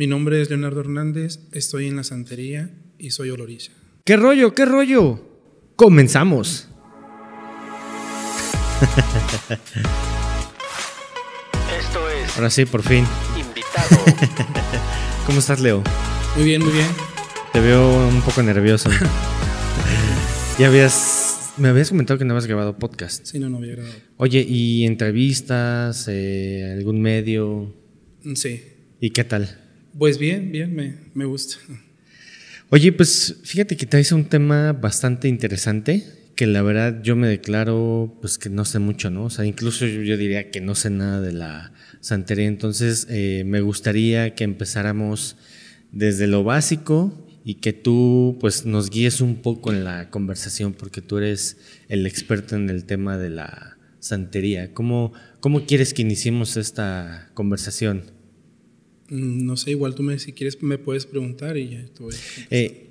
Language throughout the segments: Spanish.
Mi nombre es Leonardo Hernández, estoy en la santería y soy olorilla. ¿Qué rollo? ¿Qué rollo? Comenzamos. Esto es. Ahora sí, por fin. Invitado. ¿Cómo estás, Leo? Muy bien, muy bien. Te veo un poco nervioso. ya habías. Me habías comentado que no habías grabado podcast. Sí, no, no había grabado. Oye, ¿y entrevistas? Eh, ¿Algún medio? Sí. ¿Y qué tal? Pues bien, bien, me, gusta. Oye, pues fíjate que te hice un tema bastante interesante que la verdad yo me declaro pues que no sé mucho, ¿no? O sea, incluso yo, diría que no sé nada de la santería, entonces eh, me gustaría que empezáramos desde lo básico y que tú pues nos guíes un poco en la conversación porque tú eres el experto en el tema de la santería. ¿Cómo, cómo quieres que iniciemos esta conversación? Mm, no sé, igual tú me, si quieres me puedes preguntar y ya te eh,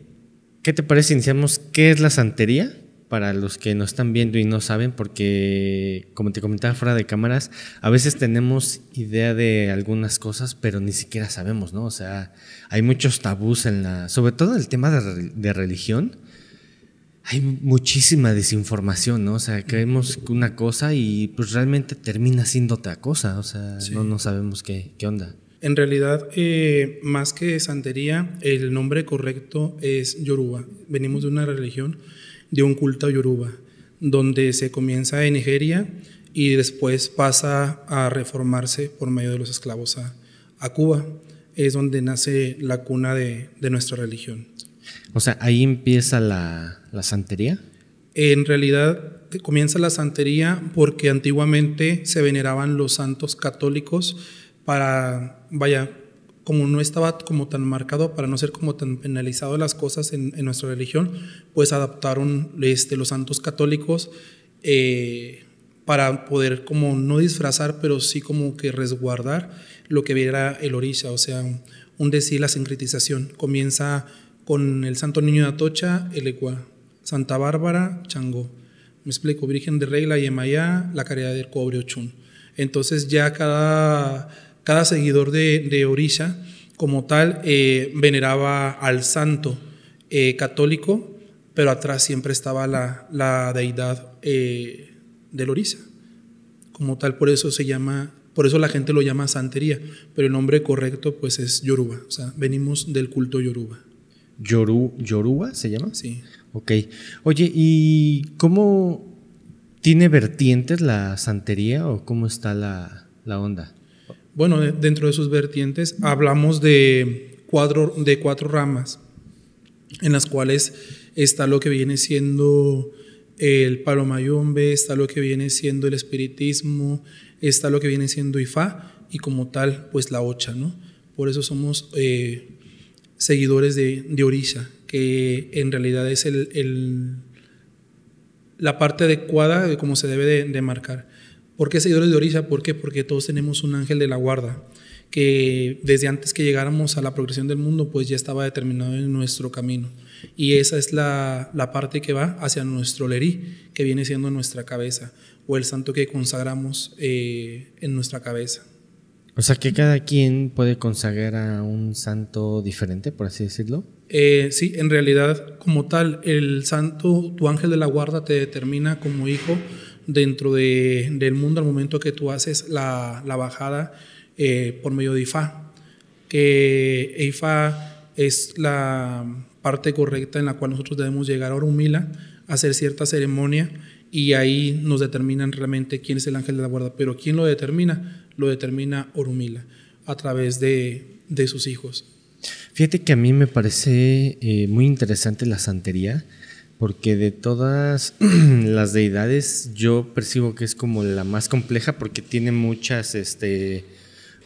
¿Qué te parece? Iniciamos, ¿qué es la santería? Para los que nos están viendo y no saben, porque como te comentaba fuera de cámaras, a veces tenemos idea de algunas cosas, pero ni siquiera sabemos, ¿no? O sea, hay muchos tabús en la, sobre todo el tema de, religión, hay muchísima desinformación, ¿no? O sea, creemos una cosa y pues realmente termina siendo otra cosa, o sea, no, no sabemos qué, qué onda. En realidad, eh, más que santería, el nombre correcto es Yoruba. Venimos de una religión, de un culto Yoruba, donde se comienza en Nigeria y después pasa a reformarse por medio de los esclavos a, Cuba. Es donde nace la cuna de, nuestra religión. O sea, ahí empieza la, la santería. En realidad, comienza la santería porque antiguamente se veneraban los santos católicos para, vaya, como no estaba como tan marcado, para no ser como tan penalizado las cosas en, nuestra religión, pues adaptaron este, los santos católicos eh, para poder como no disfrazar, pero sí como que resguardar lo que viera el orilla, o sea, un decir la sincretización. Comienza con el Santo Niño de Atocha, el Ecua, Santa Bárbara, Chango. Me explico, Virgen de Regla, Yemayá, la Caridad del Cobre, Ochun. Entonces ya cada cada seguidor de, Orisa, como tal, eh, veneraba al santo eh, católico, pero atrás siempre estaba la, deidad eh, de del Orisa. Como tal, por eso se llama, por eso la gente lo llama santería, pero el nombre correcto pues es Yoruba, o sea, venimos del culto Yoruba. ¿Yoruba se llama? Sí. Ok. Oye, ¿y cómo tiene vertientes la santería o cómo está la onda? bueno, dentro de sus vertientes, hablamos de, de cuatro ramas, en las cuales está lo que viene siendo el palomayombe, está lo que viene siendo el espiritismo, está lo que viene siendo Ifá y como tal, pues la Ocha, ¿no? Por eso somos eh, seguidores de, Orisa, que en realidad es el, la parte adecuada de cómo se debe de marcar. ¿Por qué seguidores de Orisa? Porque todos tenemos un ángel de la guarda que desde antes que llegáramos a la progresión del mundo, pues ya estaba determinado en nuestro camino. Y esa es la, parte que va hacia nuestro lerí, que viene siendo nuestra cabeza, o el santo que consagramos eh, en nuestra cabeza. O sea que cada quien puede consagrar a un santo diferente, por así decirlo. Eh, sí, en realidad, como tal, el santo, tu ángel de la guarda te determina como hijo dentro de, del mundo al momento que tú haces la, la bajada eh, por medio de IFA, que IFA es la parte correcta en la cual nosotros debemos llegar a Orumila, hacer cierta ceremonia y ahí nos determinan realmente quién es el ángel de la guarda. Pero ¿quién lo determina? Lo determina Orumila a través de, de sus hijos. Fíjate que a mí me parece eh, muy interesante la santería porque de todas las deidades yo percibo que es como la más compleja porque tiene muchas, este,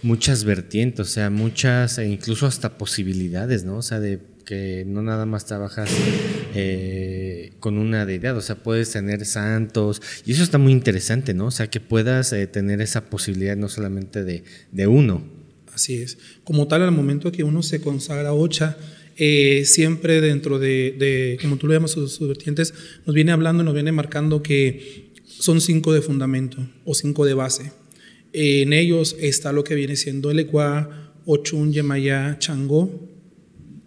muchas vertientes, o sea, muchas e incluso hasta posibilidades, ¿no? O sea, de que no nada más trabajas eh, con una deidad, o sea, puedes tener santos, y eso está muy interesante, ¿no? O sea, que puedas eh, tener esa posibilidad no solamente de, de uno. Así es. Como tal, al momento que uno se consagra Ocha, eh, siempre dentro de, como tú lo llamas, sus, vertientes, nos viene hablando, nos viene marcando que son cinco de fundamento o cinco de base. en ellos está lo que viene siendo el Ochun, Yemayá, Changó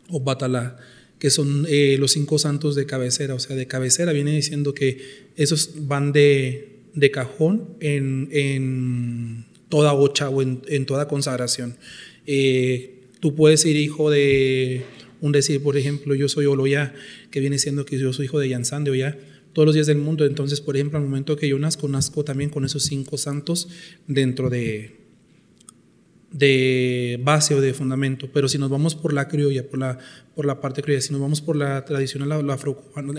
o Batalá, que son eh, los cinco santos de cabecera. O sea, de cabecera viene diciendo que esos van de, de cajón en, en, toda ocha o en, en toda consagración. Eh, tú puedes ir hijo de un decir, por ejemplo, yo soy Oloya, que viene siendo que yo soy hijo de Yansan de Oya, todos los días del mundo. Entonces, por ejemplo, al momento que yo nazco, nazco también con esos cinco santos dentro de, de base o de fundamento, pero si nos vamos por la criolla, por la, por la parte criolla, si nos vamos por la tradicional, la, la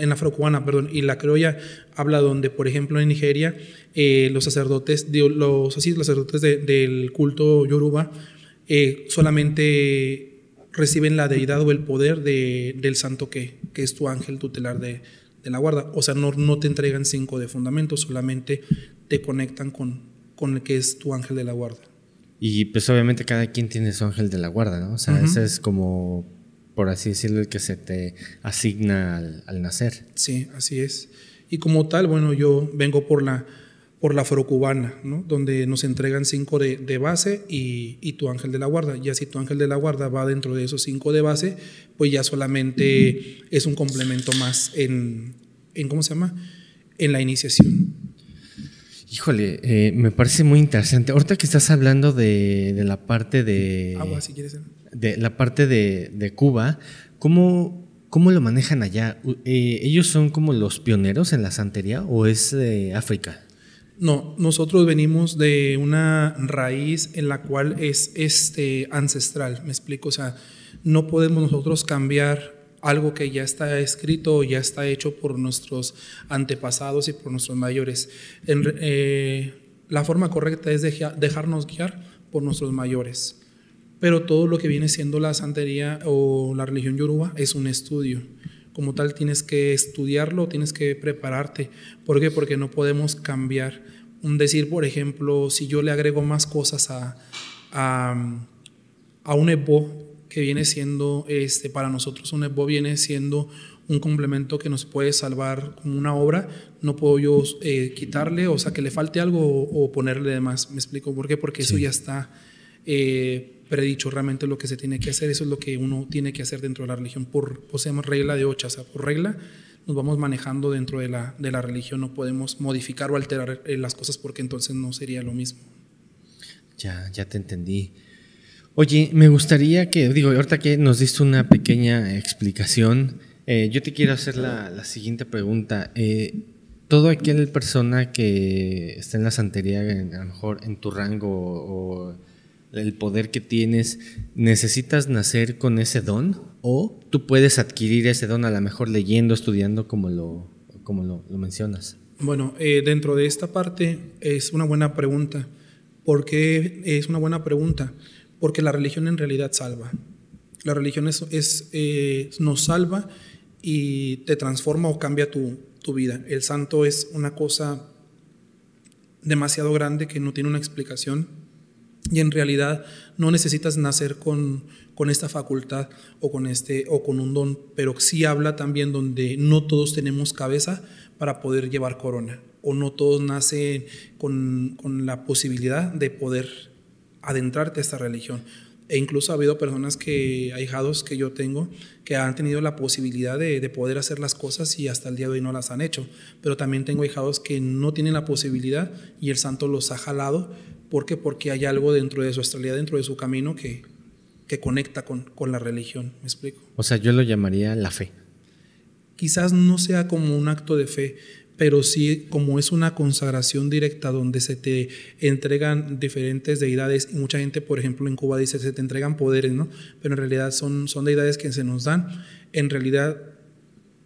en la afrocuana perdón, y la criolla habla donde, por ejemplo, en Nigeria, eh, los sacerdotes, los, así, sacerdotes del culto yoruba eh, solamente reciben la deidad o el poder del santo que, que es tu ángel tutelar de, la guarda. O sea, no, no, te entregan cinco de fundamentos, solamente te conectan con, con el que es tu ángel de la guarda. Y pues obviamente cada quien tiene su ángel de la guarda, ¿no? O sea, ese es como, por así decirlo, el que se te asigna al nacer. Sí, así es. Y como tal, bueno, yo vengo por la por la Afrocubana, ¿no? donde nos entregan cinco de, base y, y, tu ángel de la guarda. Ya si tu ángel de la guarda va dentro de esos cinco de base, pues ya solamente es un complemento más en, en, ¿cómo se llama? En la iniciación. Híjole, eh, me parece muy interesante. Ahorita que estás hablando de, la parte de... ¿eh? De la parte de, Cuba, ¿cómo, ¿Cómo lo manejan allá? Eh, ¿Ellos son como los pioneros en la santería o es África? No, nosotros venimos de una raíz en la cual es este, ancestral, me explico, o sea, no podemos nosotros cambiar algo que ya está escrito o ya está hecho por nuestros antepasados y por nuestros mayores. Eh, la forma correcta es dejarnos guiar por nuestros mayores. Pero todo lo que viene siendo la santería o la religión yoruba es un estudio como tal tienes que estudiarlo, tienes que prepararte. ¿Por qué? Porque no podemos cambiar. Un decir, por ejemplo, si yo le agrego más cosas a, a, un EBO, que viene siendo, este, para nosotros un EBO viene siendo un complemento que nos puede salvar como una obra, no puedo yo eh, quitarle, o sea, que le falte algo o, ponerle demás. ¿Me explico por qué? Porque eso ya está eh, predicho realmente lo que se tiene que hacer. Eso es lo que uno tiene que hacer dentro de la religión. Por, poseemos pues, regla de ocho, o por regla nos vamos manejando dentro de la, de la religión. No podemos modificar o alterar eh, las cosas porque entonces no sería lo mismo. Ya, ya te entendí. Oye, me gustaría que, digo, ahorita que nos diste una pequeña explicación, eh, yo te quiero hacer la, la siguiente pregunta. todo aquel persona que está en la santería, a lo mejor en tu rango o el poder que tienes, ¿necesitas nacer con ese don? ¿O tú puedes adquirir ese don a lo mejor leyendo, estudiando, como lo, como lo, mencionas? Bueno, eh, dentro de esta parte es una buena pregunta. ¿Por es una buena pregunta? Porque la religión en realidad salva. La religión es, eh, nos salva y te transforma o cambia tu, tu vida. El santo es una cosa demasiado grande que no tiene una explicación y en realidad no necesitas nacer con, con esta facultad o con, este, o con un don, pero sí habla también donde no todos tenemos cabeza para poder llevar corona, o no todos nacen con, la posibilidad de poder adentrarte a esta religión. E incluso ha habido personas que, ahijados que yo tengo, que han tenido la posibilidad de, de, poder hacer las cosas y hasta el día de hoy no las han hecho. Pero también tengo ahijados que no tienen la posibilidad y el santo los ha jalado ¿Por qué? Porque hay algo dentro de su astralidad, dentro de su camino que, que conecta con, con, la religión, ¿me explico? O sea, yo lo llamaría la fe. Quizás no sea como un acto de fe, pero sí como es una consagración directa donde se te entregan diferentes deidades. Mucha gente, por ejemplo, en Cuba dice se te entregan poderes, ¿no? Pero en realidad son, son deidades que se nos dan. En realidad,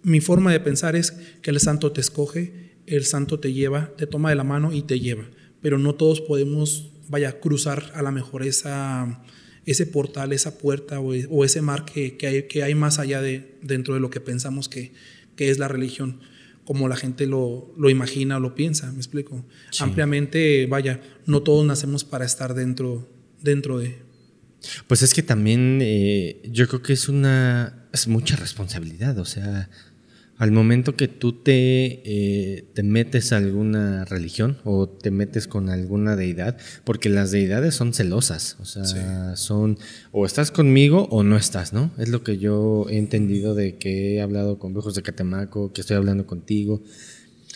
mi forma de pensar es que el santo te escoge, el santo te lleva, te toma de la mano y te lleva pero no todos podemos, vaya, cruzar a lo mejor esa, ese portal, esa puerta e, o, ese mar que, que, hay, que, hay, más allá de dentro de lo que pensamos que, que es la religión como la gente lo, lo imagina o lo piensa, me explico. Ampliamente, vaya, no todos nacemos para estar dentro, dentro de... Pues es que también eh, yo creo que es una... es mucha responsabilidad, o sea, al momento que tú te, eh, te metes a alguna religión o te metes con alguna deidad, porque las deidades son celosas, o sea, son o estás conmigo o no estás, ¿no? Es lo que yo he entendido de que he hablado con viejos de Catemaco, que estoy hablando contigo,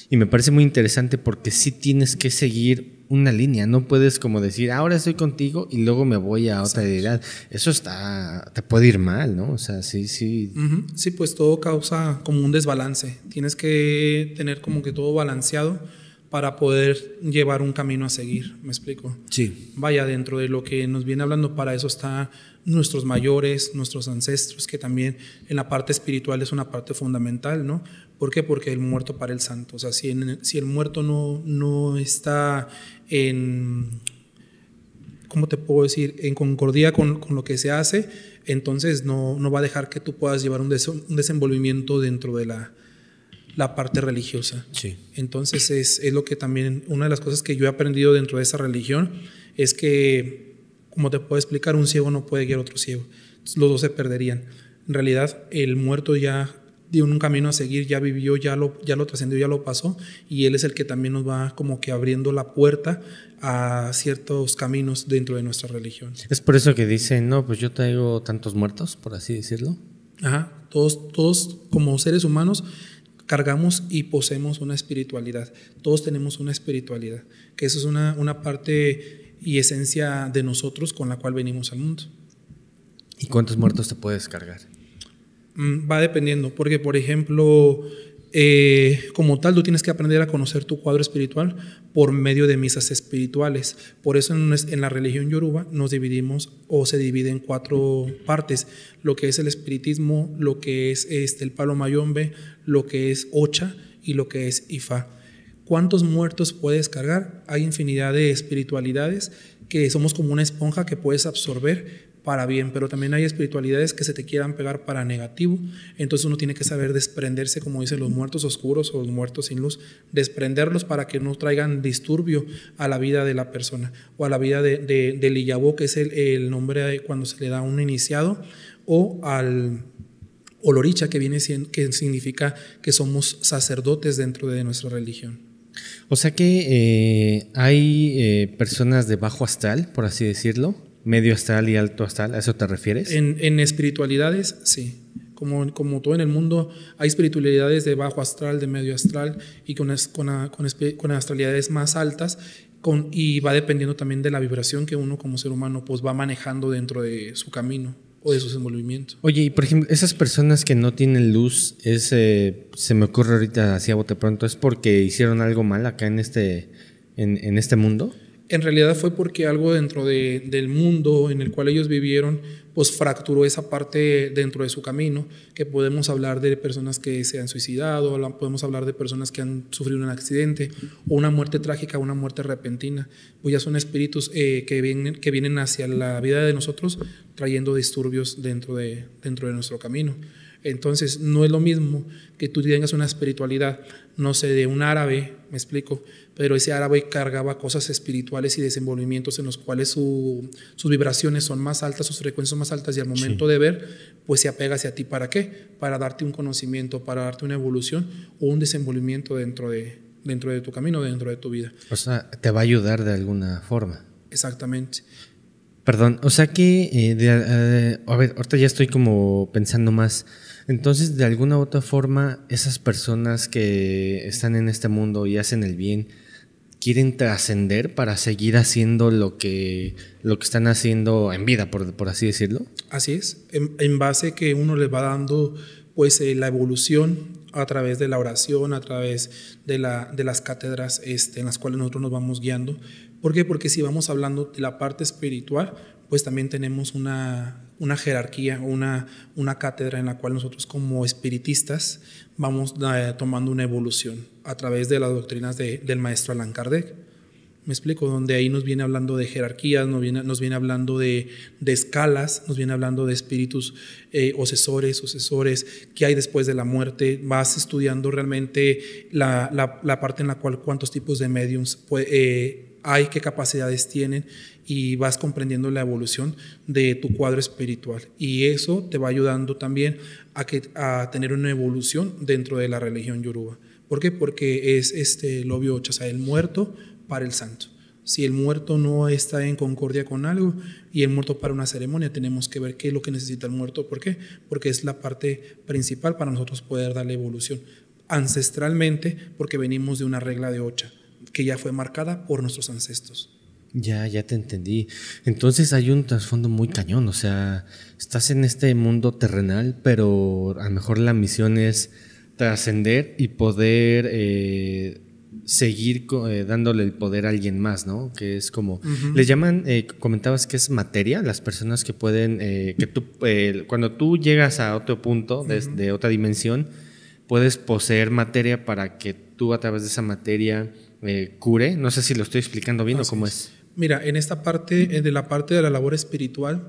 y me parece muy interesante porque sí tienes que seguir una línea, no puedes como decir, ah, ahora estoy contigo y luego me voy a otra edad Eso está, te puede ir mal, ¿no? O sea, sí, sí. Sí, pues todo causa como un desbalance. Tienes que tener como que todo balanceado para poder llevar un camino a seguir, ¿me explico? Sí. Vaya, dentro de lo que nos viene hablando, para eso están nuestros mayores, nuestros ancestros, que también en la parte espiritual es una parte fundamental, ¿no? ¿Por qué? Porque el muerto para el santo, o sea, si, si el muerto no, no está en, ¿cómo te puedo decir?, en concordia con, lo que se hace, entonces no, no, va a dejar que tú puedas llevar un, un desenvolvimiento dentro de la, la parte religiosa. Entonces es, lo que también, una de las cosas que yo he aprendido dentro de esa religión es que, como te puedo explicar, un ciego no puede guiar otro ciego. los dos se perderían. En realidad, el muerto ya dio un camino a seguir, ya vivió, ya lo, ya lo trascendió, ya lo pasó, y él es el que también nos va como que abriendo la puerta a ciertos caminos dentro de nuestra religión. Es por eso que dicen, no, pues yo traigo tantos muertos, por así decirlo. Ajá, todos, todos como seres humanos cargamos y poseemos una espiritualidad. Todos tenemos una espiritualidad, que eso es una, una parte y esencia de nosotros con la cual venimos al mundo. ¿Y cuántos muertos te puedes cargar? Mm, va dependiendo, porque por ejemplo, eh, como tal, tú tienes que aprender a conocer tu cuadro espiritual por medio de misas espirituales. Por eso en, la religión yoruba nos dividimos o se divide en cuatro partes, lo que es el espiritismo, lo que es este, el palo mayombe, lo que es ocha y lo que es ifa. ¿Cuántos muertos puedes cargar? Hay infinidad de espiritualidades que somos como una esponja que puedes absorber, para bien, pero también hay espiritualidades que se te quieran pegar para negativo, entonces uno tiene que saber desprenderse, como dicen los muertos oscuros o los muertos sin luz, desprenderlos para que no traigan disturbio a la vida de la persona o a la vida de, del Iyabó, que es el, nombre de cuando se le da a un iniciado, o al oloricha, que, viene, que significa que somos sacerdotes dentro de nuestra religión. O sea que eh, hay eh, personas de bajo astral, por así decirlo, medio astral y alto astral, ¿a eso te refieres? En, espiritualidades, sí. Como, como, todo en el mundo, hay espiritualidades de bajo astral, de medio astral y con, con, astralidades más altas con, y va dependiendo también de la vibración que uno como ser humano pues va manejando dentro de su camino o de sus envolvimientos. Oye, y por ejemplo, esas personas que no tienen luz, es, eh, se me ocurre ahorita así a bote pronto, ¿es porque hicieron algo mal acá en este, en, en este mundo? en realidad fue porque algo dentro del mundo en el cual ellos vivieron, pues fracturó esa parte dentro de su camino, que podemos hablar de personas que se han suicidado, podemos hablar de personas que han sufrido un accidente, o una muerte trágica, una muerte repentina, pues ya son espíritus eh, que, vienen, que vienen hacia la vida de nosotros trayendo disturbios dentro de, dentro de nuestro camino. Entonces, no es lo mismo que tú tengas una espiritualidad, no sé, de un árabe, me explico, pero ese árabe cargaba cosas espirituales y desenvolvimientos en los cuales sus vibraciones son más altas, sus frecuencias son más altas y al momento de ver, pues se apega hacia ti. ¿Para qué? Para darte un conocimiento, para darte una evolución o un desenvolvimiento dentro de, dentro de tu camino, dentro de tu vida. O sea, te va a ayudar de alguna forma. Exactamente. Perdón, o sea que, eh, eh, a ver, ahorita ya estoy como pensando más. Entonces, de alguna u otra forma, esas personas que están en este mundo y hacen el bien, quieren trascender para seguir haciendo lo que, lo que están haciendo en vida, por, así decirlo. Así es, en, base que uno les va dando pues eh, la evolución a través de la oración, a través de, la, de las cátedras este, en las cuales nosotros nos vamos guiando. ¿Por qué? Porque si vamos hablando de la parte espiritual, pues también tenemos una, una jerarquía, una, una cátedra en la cual nosotros como espiritistas vamos eh, tomando una evolución a través de las doctrinas del maestro Allan Kardec. Me explico, donde ahí nos viene hablando de jerarquías, nos viene, nos viene hablando de, escalas, nos viene hablando de espíritus eh, obsesores, sucesores, qué hay después de la muerte. Vas estudiando realmente la, parte en la cual cuántos tipos de mediums eh, hay, qué capacidades tienen y vas comprendiendo la evolución de tu cuadro espiritual. Y eso te va ayudando también a, que, a tener una evolución dentro de la religión yoruba. ¿Por qué? Porque es este obvio ocho, o sea, el muerto para el santo. Si el muerto no está en concordia con algo y el muerto para una ceremonia, tenemos que ver qué es lo que necesita el muerto. ¿Por qué? Porque es la parte principal para nosotros poder darle evolución. Ancestralmente, porque venimos de una regla de ocha que ya fue marcada por nuestros ancestros. Ya, ya te entendí. Entonces hay un trasfondo muy cañón, o sea, estás en este mundo terrenal, pero a lo mejor la misión es trascender y poder eh, seguir eh, dándole el poder a alguien más, ¿no? Que es como, le llaman, eh, comentabas que es materia, las personas que pueden, que tú, cuando tú llegas a otro punto, de otra dimensión, puedes poseer materia para que tú a través de esa materia... cure. No sé si lo estoy explicando bien o cómo es mira, en esta parte, eh, de la parte de la labor espiritual,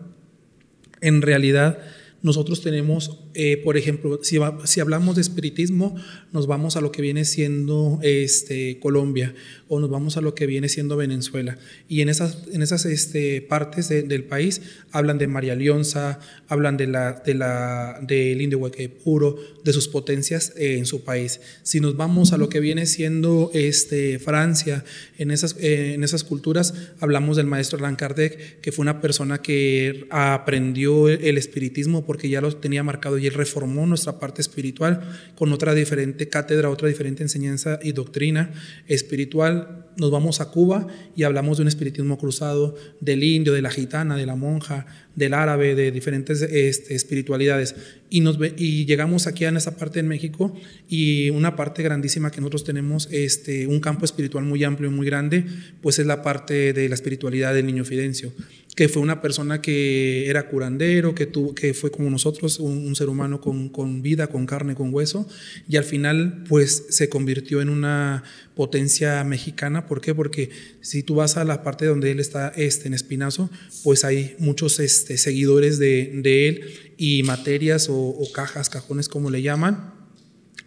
en realidad nosotros tenemos, eh, por ejemplo, si, si, hablamos de espiritismo, nos vamos a lo que viene siendo este, Colombia o nos vamos a lo que viene siendo Venezuela. Y en esas, en esas este, partes del país hablan de María Leonza, hablan de la, de la, del indio hueque puro, de sus potencias eh, en su país. Si nos vamos a lo que viene siendo este, Francia, en esas, eh, en esas culturas hablamos del maestro Allan Kardec, que fue una persona que aprendió el espiritismo porque ya lo tenía marcado y él reformó nuestra parte espiritual con otra diferente cátedra, otra diferente enseñanza y doctrina espiritual nos vamos a Cuba y hablamos de un espiritismo cruzado, del indio, de la gitana, de la monja, del árabe, de diferentes este, espiritualidades. Y, nos, y llegamos aquí a esa parte en México y una parte grandísima que nosotros tenemos, este, un campo espiritual muy amplio y muy grande, pues es la parte de la espiritualidad del niño Fidencio que fue una persona que era curandero, que, tuvo, que fue como nosotros, un, ser humano con, con, vida, con carne, con hueso, y al final pues se convirtió en una potencia mexicana. ¿Por qué? Porque si tú vas a la parte donde él está, este, en Espinazo, pues hay muchos este, seguidores de, él y materias o, cajas, cajones, como le llaman.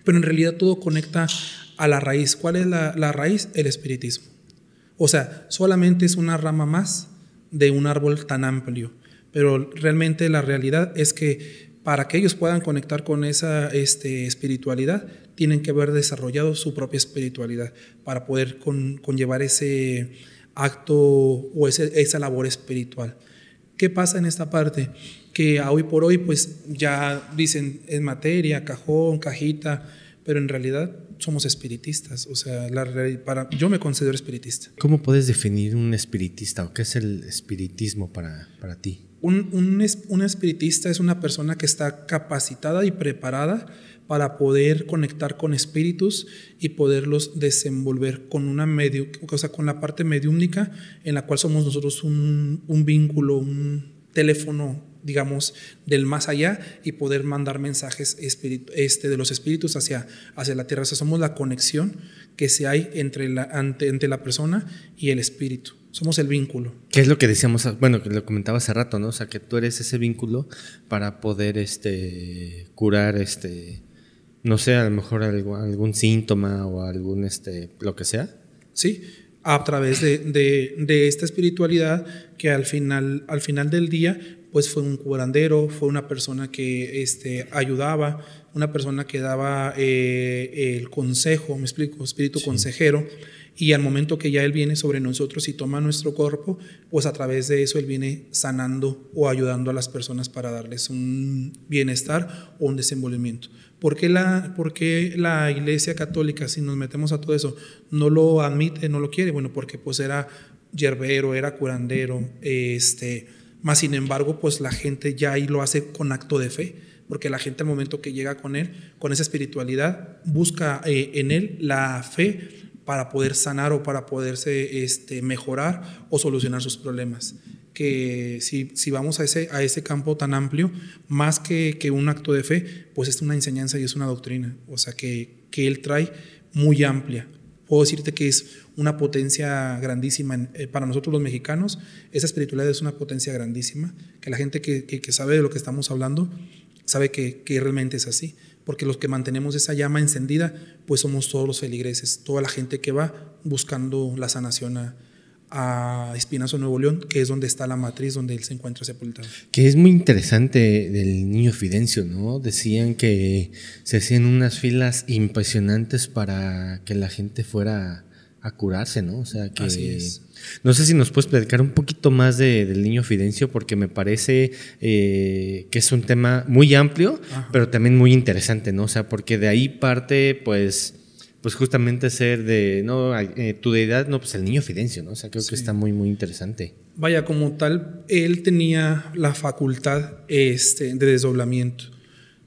Pero en realidad todo conecta a la raíz. ¿Cuál es la, raíz? El espiritismo. O sea, solamente es una rama más de un árbol tan amplio. Pero realmente la realidad es que para que ellos puedan conectar con esa este, espiritualidad, tienen que haber desarrollado su propia espiritualidad para poder conllevar ese acto o esa labor espiritual. ¿Qué pasa en esta parte? Que hoy por hoy pues ya dicen en materia, cajón, cajita, pero en realidad somos espiritistas. O sea, para, yo me considero espiritista. ¿Cómo puedes definir un espiritista o qué es el espiritismo para, para ti? Un, un espiritista es una persona que está capacitada y preparada para poder conectar con espíritus y poderlos desenvolver con una medio, o con la parte mediúmnica en la cual somos nosotros un, vínculo, un teléfono digamos, del más allá y poder mandar mensajes este, de los espíritus hacia, hacia la tierra. O sea, somos la conexión que se hay entre la, ante, entre la persona y el espíritu. Somos el vínculo. ¿Qué es lo que decíamos? Bueno, que lo comentaba hace rato, ¿no? O sea, que tú eres ese vínculo para poder este, curar este, no sé, a lo mejor algún síntoma o algún, este, lo que sea. Sí, a través de, esta espiritualidad que al final, al final del día pues fue un curandero, fue una persona que este, ayudaba, una persona que daba eh, el consejo, me explico, espíritu consejero, y al momento que ya Él viene sobre nosotros y toma nuestro cuerpo, pues a través de eso Él viene sanando o ayudando a las personas para darles un bienestar o un desenvolvimiento. ¿Por qué, la, la Iglesia Católica, si nos metemos a todo eso, no lo admite, no lo quiere? Bueno, porque pues era yerbero, era curandero, este, más sin embargo, pues la gente ya ahí lo hace con acto de fe, porque la gente al momento que llega con él, con esa espiritualidad, busca eh, en él la fe para poder sanar o para poderse este, mejorar o solucionar sus problemas que si, si vamos a ese, a ese campo tan amplio, más que, que, un acto de fe, pues es una enseñanza y es una doctrina, o sea, que, que él trae muy amplia. Puedo decirte que es una potencia grandísima eh, para nosotros los mexicanos, esa espiritualidad es una potencia grandísima, que la gente que, que sabe de lo que estamos hablando sabe que, realmente es así, porque los que mantenemos esa llama encendida, pues somos todos los feligreses, toda la gente que va buscando la sanación a, a Espinazo Nuevo León, que es donde está la matriz donde él se encuentra sepultado. Que es muy interesante del niño Fidencio, ¿no? Decían que se hacían unas filas impresionantes para que la gente fuera a curarse, ¿no? O sea, que es. No sé si nos puedes platicar un poquito más del niño Fidencio, porque me parece eh, que es un tema muy amplio, pero también muy interesante, ¿no? O sea, porque de ahí parte, pues, pues justamente ser de, no, eh, tu deidad, no, pues el niño Fidencio, ¿no? O sea, creo que está muy, muy interesante. Vaya, como tal, él tenía la facultad este, de desdoblamiento.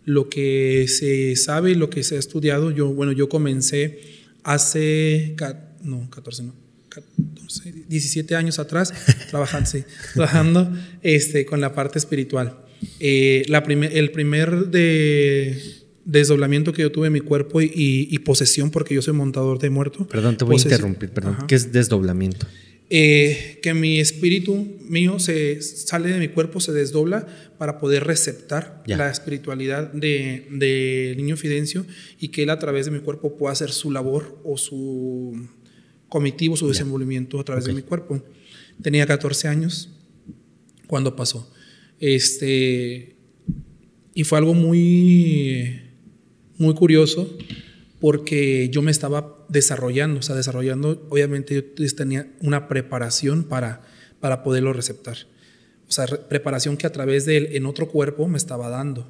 Lo que se sabe lo que se ha estudiado, yo, bueno, yo comencé hace, no, 14 no, 14, 17 años atrás, trabajando, trabajando este, con la parte espiritual. Eh, la el primer de desdoblamiento que yo tuve en mi cuerpo y, posesión, porque yo soy montador de muerto. Perdón, te voy a interrumpir, perdón. ¿Qué es desdoblamiento? Eh, que mi espíritu mío se sale de mi cuerpo, se desdobla para poder receptar la espiritualidad del niño Fidencio y que él a través de mi cuerpo pueda hacer su labor o su comitivo, su desenvolvimiento a través de mi cuerpo. Tenía 14 años cuando pasó. Este, y fue algo muy muy curioso porque yo me estaba desarrollando, o sea, desarrollando, obviamente yo tenía una preparación para, para poderlo receptar. O sea, preparación que a través de él en otro cuerpo me estaba dando.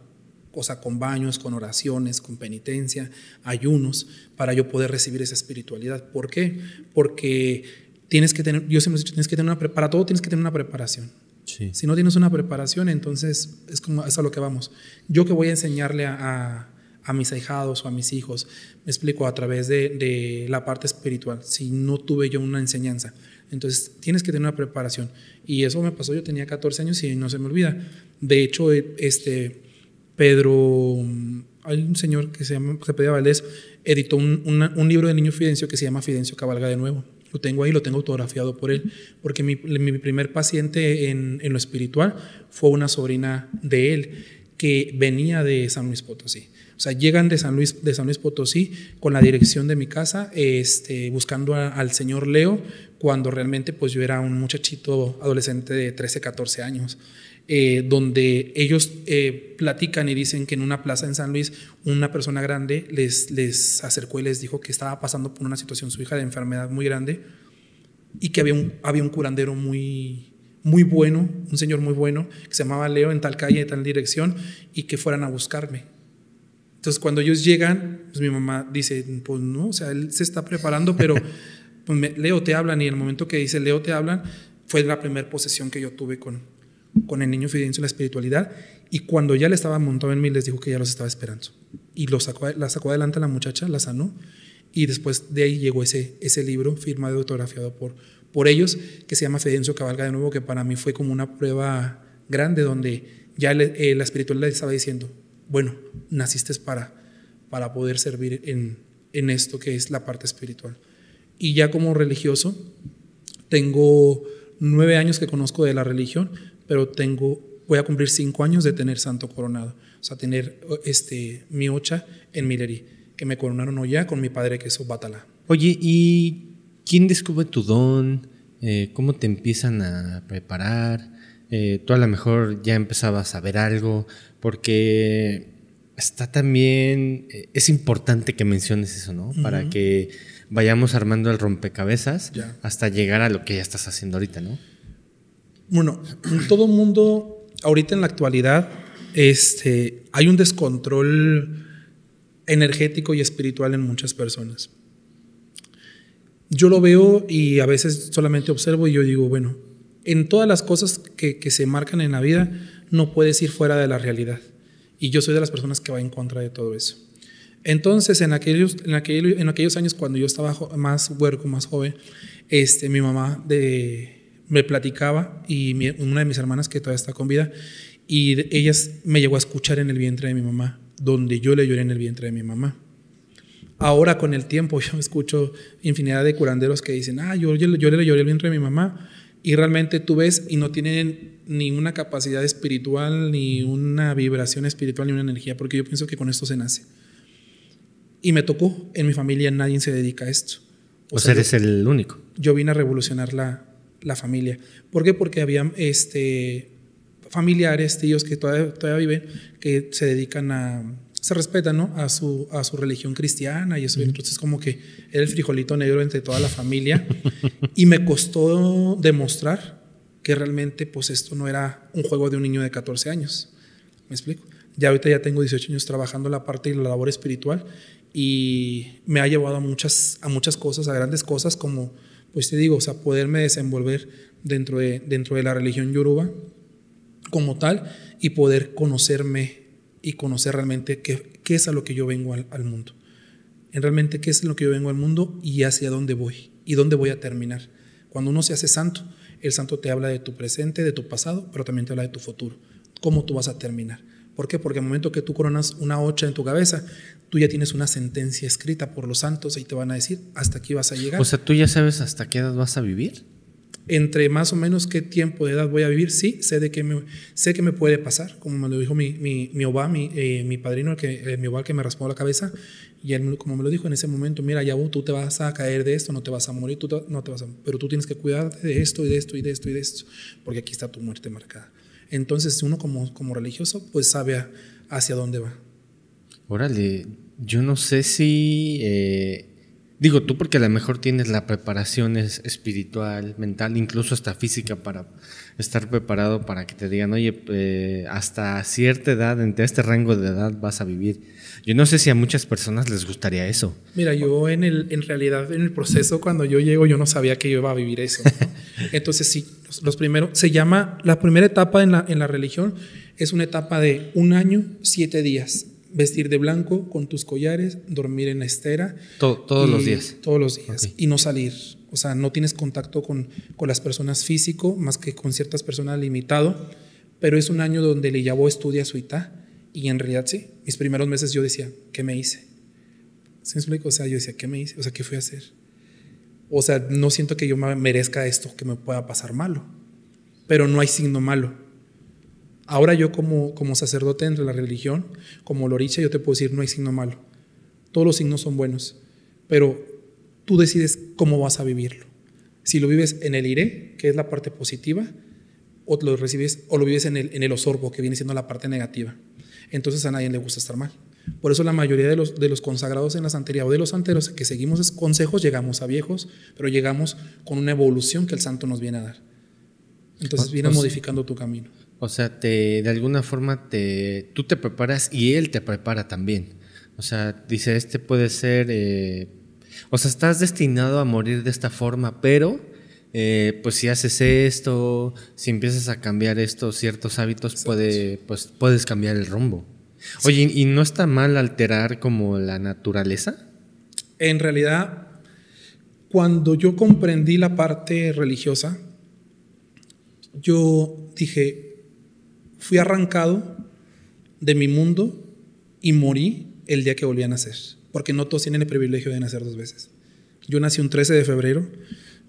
O sea, con baños, con oraciones, con penitencia, ayunos, para yo poder recibir esa espiritualidad. ¿Por qué? Porque tienes que tener, yo siempre he dicho, tienes que tener una, para todo tienes que tener una preparación. Si no tienes una preparación, entonces es como es a lo que vamos. Yo que voy a enseñarle a a mis ahijados o a mis hijos. Me explico a través de, la parte espiritual, si no tuve yo una enseñanza. Entonces tienes que tener una preparación. Y eso me pasó, yo tenía 14 años y no se me olvida. De hecho, e, este, Pedro, mm, hay un señor que se llama Pedro Valdés, editó un, libro de Niño Fidencio que se llama Fidencio Cabalga de Nuevo. Lo tengo ahí, lo tengo autografiado por él, porque mi, primer paciente en lo espiritual fue una sobrina de él que venía de San Luis Potosí sea, llegan de San Luis, de San Luis Potosí con la dirección de mi casa, este, buscando al señor Leo, cuando realmente pues yo era un muchachito adolescente de 13, 14 años. Eh, donde ellos eh, platican y dicen que en una plaza en San Luis una persona grande les, les acercó y les dijo que estaba pasando por una situación su hija de enfermedad muy grande y que había un, había un curandero muy, muy bueno, un señor muy bueno, que se llamaba Leo en tal calle, en tal dirección, y que fueran a buscarme. Entonces, cuando ellos llegan, pues mi mamá dice, pues no, o sea, él se está preparando, pero pues Leo te hablan y en el momento que dice Leo te hablan, fue la primera posesión que yo tuve con, con el niño fidencio en la espiritualidad. Y cuando ya le estaba montado en mí, les dijo que ya los estaba esperando. Y lo sacó, la sacó adelante la muchacha, la sanó. Y después de ahí llegó ese, ese libro firmado y autografiado por, por ellos, que se llama Fidencio Cabalga de nuevo, que para mí fue como una prueba grande donde ya eh, la espiritualidad estaba diciendo, bueno, naciste para, para poder servir en, esto que es la parte espiritual. Y ya como religioso, tengo nueve años que conozco de la religión, pero tengo, voy a cumplir cinco años de tener santo coronado, o sea, tener este, mi ocha en Milerí, que me coronaron hoy ya con mi padre que es Batalá. Oye, ¿y quién descubre tu don? Eh, ¿Cómo te empiezan a preparar? Eh, tú a lo mejor ya empezabas a ver algo, porque está también, eh, es importante que menciones eso, ¿no? Para que vayamos armando el rompecabezas hasta llegar a lo que ya estás haciendo ahorita, ¿no? Bueno, todo mundo, ahorita en la actualidad, este, hay un descontrol energético y espiritual en muchas personas. Yo lo veo y a veces solamente observo y yo digo, bueno, en todas las cosas que se marcan en la vida, no puedes ir fuera de la realidad. Y yo soy de las personas que va en contra de todo eso. Entonces, en aquellos, en, aquellos años cuando yo estaba más huerco, más joven, este, mi mamá de, me platicaba y una de mis hermanas que todavía está con vida, y de, ellas me llegó a escuchar en el vientre de mi mamá, donde yo le lloré en el vientre de mi mamá. Ahora con el tiempo yo escucho infinidad de curanderos que dicen, ah, yo, le lloré el vientre de mi mamá, y realmente tú ves y no tienen ni una capacidad espiritual, ni una vibración espiritual, ni una energía, porque yo pienso que con esto se nace. Y me tocó, en mi familia nadie se dedica a esto. O, sea, eres el único. Yo vine a revolucionar la, la familia. ¿Por qué? Porque había este, familiares, tíos que todavía, todavía viven, que se dedican a, se respeta, ¿no? A su, a su religión cristiana y eso. Entonces, como que era el frijolito negro entre toda la familia. y me costó demostrar que realmente, pues, esto no era un juego de un niño de 14 años. ¿Me explico? Ya ahorita ya tengo 18 años trabajando la parte y la labor espiritual y me ha llevado a muchas, a muchas cosas, a grandes cosas, como, pues te digo, o sea, poderme desenvolver dentro de, dentro de la religión yoruba como tal y poder conocerme y conocer realmente qué, es a lo que yo vengo al, mundo. En realmente qué es lo que yo vengo al mundo y hacia dónde voy y dónde voy a terminar. Cuando uno se hace santo, el santo te habla de tu presente, de tu pasado, pero también te habla de tu futuro, cómo tú vas a terminar. ¿Por qué? Porque al momento que tú coronas una ocha en tu cabeza, tú ya tienes una sentencia escrita por los santos y te van a decir hasta aquí vas a llegar. O sea, tú ya sabes hasta qué edad vas a vivir entre más o menos qué tiempo de edad voy a vivir, sí, sé, de que, me, sé que me puede pasar, como me lo dijo mi, mi, mi oba, mi, eh, padrino, que, eh, mi oba que me raspó la cabeza, y él como me lo dijo en ese momento, mira, ya tú te vas a caer de esto, no te vas a morir, tú no te vas pero tú tienes que cuidarte de esto y de esto y de esto y de esto, porque aquí está tu muerte marcada. Entonces uno como, como religioso pues sabe hacia dónde va. Órale, yo no sé si... Eh Digo tú porque a lo mejor tienes la preparación espiritual, mental, incluso hasta física para estar preparado para que te digan, oye, eh, hasta cierta edad, entre este rango de edad vas a vivir. Yo no sé si a muchas personas les gustaría eso. Mira, yo en, el, en realidad en el proceso cuando yo llego yo no sabía que yo iba a vivir eso. Entonces sí, los, primeros, se llama, la primera etapa en la, en la religión es una etapa de un año, siete días vestir de blanco con tus collares, dormir en la estera. todos los días. Todos los días. Y no salir. O sea, no tienes contacto con, las personas físico, más que con ciertas personas limitado. Pero es un año donde le llevó estudia su ITA Y en realidad sí. Mis primeros meses yo decía, ¿qué me hice? ¿Sí me O sea, yo decía, ¿qué me hice? O sea, ¿qué fui a hacer? O sea, no siento que yo merezca esto, que me pueda pasar malo. Pero no hay signo malo Ahora yo como, sacerdote entre la religión, como loricha, yo te puedo decir, no hay signo malo. Todos los signos son buenos, pero tú decides cómo vas a vivirlo. Si lo vives en el iré, que es la parte positiva, o lo recibes o lo vives en el, el osorbo, que viene siendo la parte negativa. Entonces a nadie le gusta estar mal. Por eso la mayoría de los, consagrados en la santería o de los santeros que seguimos es consejos, llegamos a viejos, pero llegamos con una evolución que el santo nos viene a dar. Entonces viene modificando tu camino. O sea, te, de alguna forma te, tú te preparas y él te prepara también. O sea, dice, este puede ser, eh, o sea, estás destinado a morir de esta forma, pero eh, pues si haces esto, si empiezas a cambiar estos ciertos hábitos, pues, puedes cambiar el rumbo. Oye, ¿y no está mal alterar como la naturaleza? En realidad, cuando yo comprendí la parte religiosa, yo dije, fui arrancado de mi mundo y morí el día que volví a nacer, porque no todos tienen el privilegio de nacer dos veces. Yo nací un 13 de febrero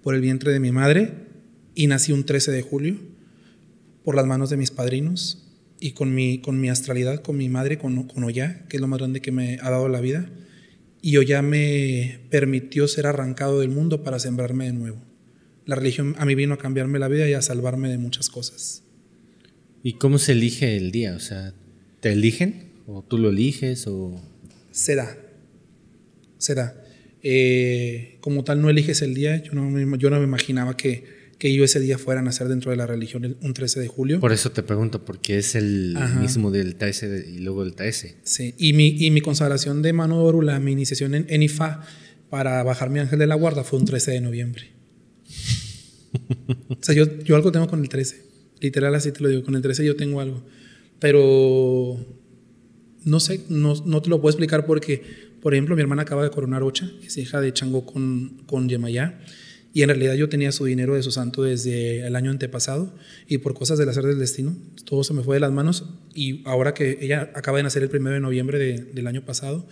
por el vientre de mi madre y nací un 13 de julio por las manos de mis padrinos y con mi, con mi astralidad, con mi madre, con, con Oya, que es lo más grande que me ha dado la vida. Y Oya me permitió ser arrancado del mundo para sembrarme de nuevo. La religión a mí vino a cambiarme la vida y a salvarme de muchas cosas. ¿Y cómo se elige el día? O sea, ¿te eligen? ¿O tú lo eliges? O... Se da. Se da. Eh, como tal, no eliges el día. Yo no me, imaginaba que, yo ese día fuera a nacer dentro de la religión un 13 de julio. Por eso te pregunto, porque es el mismo del TAESE y luego del TAESE. Sí, y mi, y mi consagración de mano de orula, mi iniciación en, IFA para bajar mi ángel de la guarda fue un 13 de noviembre. o sea, yo, yo algo tengo con el 13. Literal, así te lo digo. Con el 13 yo tengo algo. Pero no sé, no, no te lo puedo explicar porque, por ejemplo, mi hermana acaba de coronar Ocha, es hija de Chango con, con Yemayá. Y en realidad yo tenía su dinero de su santo desde el año antepasado y por cosas del hacer del destino, todo se me fue de las manos y ahora que ella acaba de nacer el 1 de noviembre del año pasado,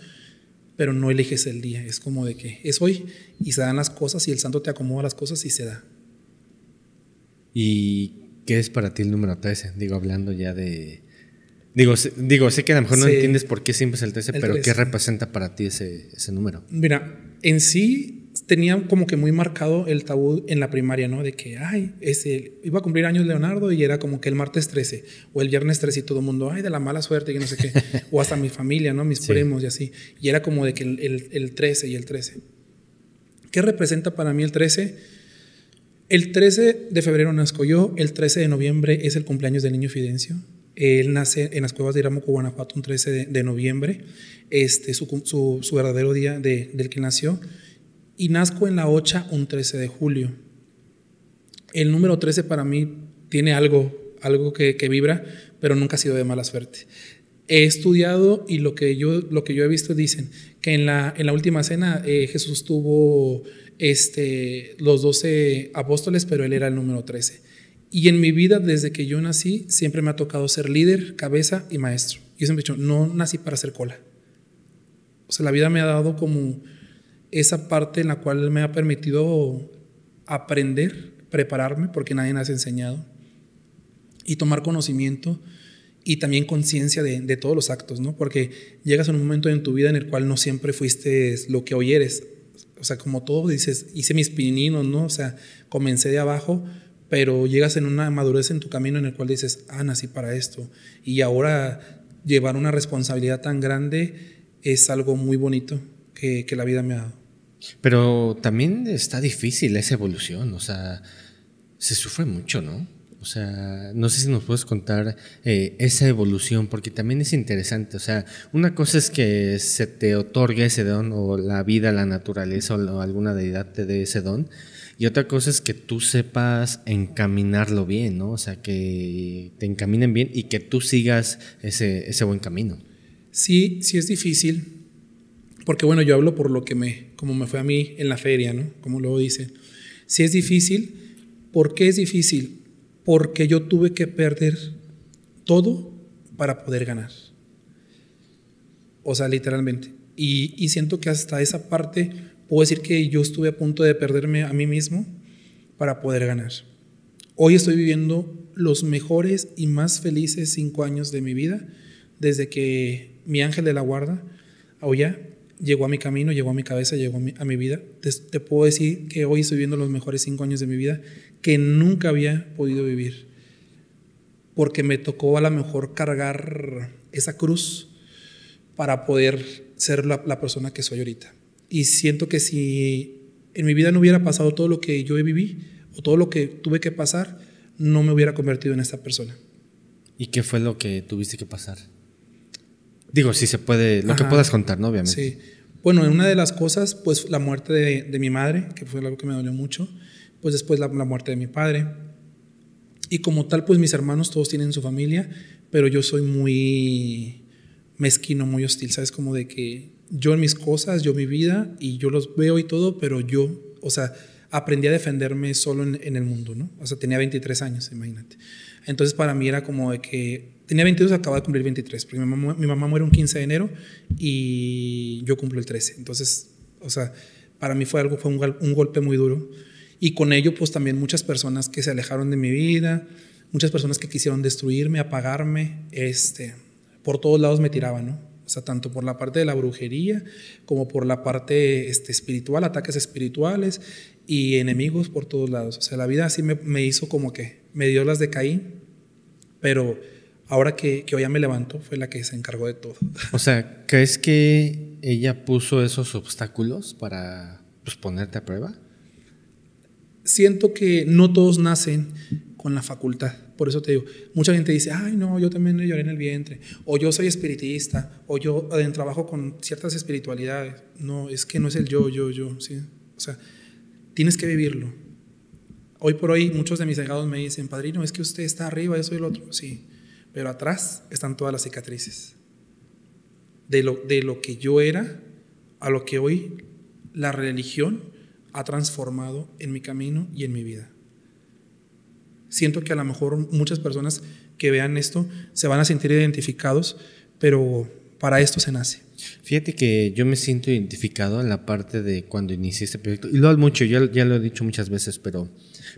pero no eliges el día, es como de que es hoy y se dan las cosas y el santo te acomoda las cosas y se da. ¿Y ¿Qué es para ti el número 13? Digo, hablando ya de... Digo, sé, digo, sé que a lo mejor no entiendes por qué siempre es el 13, pero ¿qué representa para ti ese, número? Mira, en sí tenía como que muy marcado el tabú en la primaria, ¿no? De que, ay, ese, iba a cumplir años Leonardo y era como que el martes 13 o el viernes 13 y todo el mundo, ay, de la mala suerte y no sé qué, o hasta mi familia, ¿no? Mis primos y así. Y era como de que el, el, el 13 y el 13. ¿Qué representa para mí el 13? El 13 de febrero nazco yo, el 13 de noviembre es el cumpleaños del niño Fidencio. Él nace en las cuevas de Iramoco, Guanajuato, un 13 de, noviembre, este, su, verdadero día del que nació. Y nazco en la Ocha un 13 de julio. El número 13 para mí tiene algo, algo que, que vibra, pero nunca ha sido de mala suerte he estudiado y lo que yo, lo que yo he visto dicen que en la, en la última cena eh, Jesús tuvo este, los 12 apóstoles, pero él era el número 13. Y en mi vida, desde que yo nací, siempre me ha tocado ser líder, cabeza y maestro. Yo siempre he dicho, no nací para hacer cola. O sea, la vida me ha dado como esa parte en la cual me ha permitido aprender, prepararme, porque nadie me ha enseñado, y tomar conocimiento y también conciencia de, todos los actos, ¿no? Porque llegas a un momento en tu vida en el cual no siempre fuiste lo que hoy eres. O sea, como todo dices, hice mis pininos, ¿no? O sea, comencé de abajo, pero llegas en una madurez en tu camino en el cual dices, ah, nací para esto. Y ahora llevar una responsabilidad tan grande es algo muy bonito que, que la vida me ha dado. Pero también está difícil esa evolución, o sea, se sufre mucho, ¿no? O sea, no sé si nos puedes contar eh, esa evolución, porque también es interesante. O sea, una cosa es que se te otorgue ese don, o la vida, la naturaleza, o alguna deidad te dé ese don. Y otra cosa es que tú sepas encaminarlo bien, ¿no? O sea, que te encaminen bien y que tú sigas ese, buen camino. Sí, sí es difícil, porque bueno, yo hablo por lo que me, como me fue a mí en la feria, ¿no? Como luego dice, Sí es difícil. ¿Por qué es difícil? porque yo tuve que perder todo para poder ganar. O sea, literalmente. Y, siento que hasta esa parte puedo decir que yo estuve a punto de perderme a mí mismo para poder ganar. Hoy estoy viviendo los mejores y más felices cinco años de mi vida desde que mi ángel de la guarda, Aullá, llegó a mi camino, llegó a mi cabeza, llegó a mi, vida. Te, puedo decir que hoy estoy viviendo los mejores cinco años de mi vida que nunca había podido vivir. Porque me tocó a lo mejor cargar esa cruz para poder ser la, la persona que soy ahorita. Y siento que si en mi vida no hubiera pasado todo lo que yo viví o todo lo que tuve que pasar, no me hubiera convertido en esta persona. ¿Y qué fue lo que tuviste que pasar? Digo, si se puede, lo que puedas contar, ¿no? Obviamente. Sí. Bueno, una de las cosas, pues la muerte de, mi madre, que fue algo que me dolió mucho, pues después la, muerte de mi padre. Y como tal, pues mis hermanos todos tienen su familia, pero yo soy muy mezquino, muy hostil, ¿sabes? Como de que yo en mis cosas, yo mi vida, y yo los veo y todo, pero yo, o sea, aprendí a defenderme solo en, en el mundo, ¿no? O sea, tenía 23 años, imagínate. Entonces para mí era como de que tenía 22, acababa de cumplir 23, porque mi mamá, mi mamá, muere un 15 de enero y yo cumplo el 13. Entonces, o sea, para mí fue algo, fue un, golpe muy duro. Y con ello, pues también muchas personas que se alejaron de mi vida, muchas personas que quisieron destruirme, apagarme, este, por todos lados me tiraban, ¿no? O sea, tanto por la parte de la brujería como por la parte este, espiritual, ataques espirituales y enemigos por todos lados. O sea, la vida así me, me hizo como que, me dio las de caí, pero ahora que, que hoy ya me levanto, fue la que se encargó de todo. O sea, ¿crees que ella puso esos obstáculos para pues, ponerte a prueba? Siento que no todos nacen con la facultad. Por eso te digo, mucha gente dice, ay, no, yo también lloré en el vientre, o yo soy espiritista, o yo eh, trabajo con ciertas espiritualidades. No, es que no es el yo, yo, yo, ¿sí? O sea, tienes que vivirlo. Hoy por hoy muchos de mis allegados me dicen, padrino, es que usted está arriba, eso y el otro. Sí, pero atrás están todas las cicatrices. De lo, de lo que yo era a lo que hoy la religión ha transformado en mi camino y en mi vida. Siento que a lo mejor muchas personas que vean esto se van a sentir identificados, pero para esto se nace. Fíjate que yo me siento identificado en la parte de cuando inicié este proyecto. Y lo hago mucho, ya, ya lo he dicho muchas veces, pero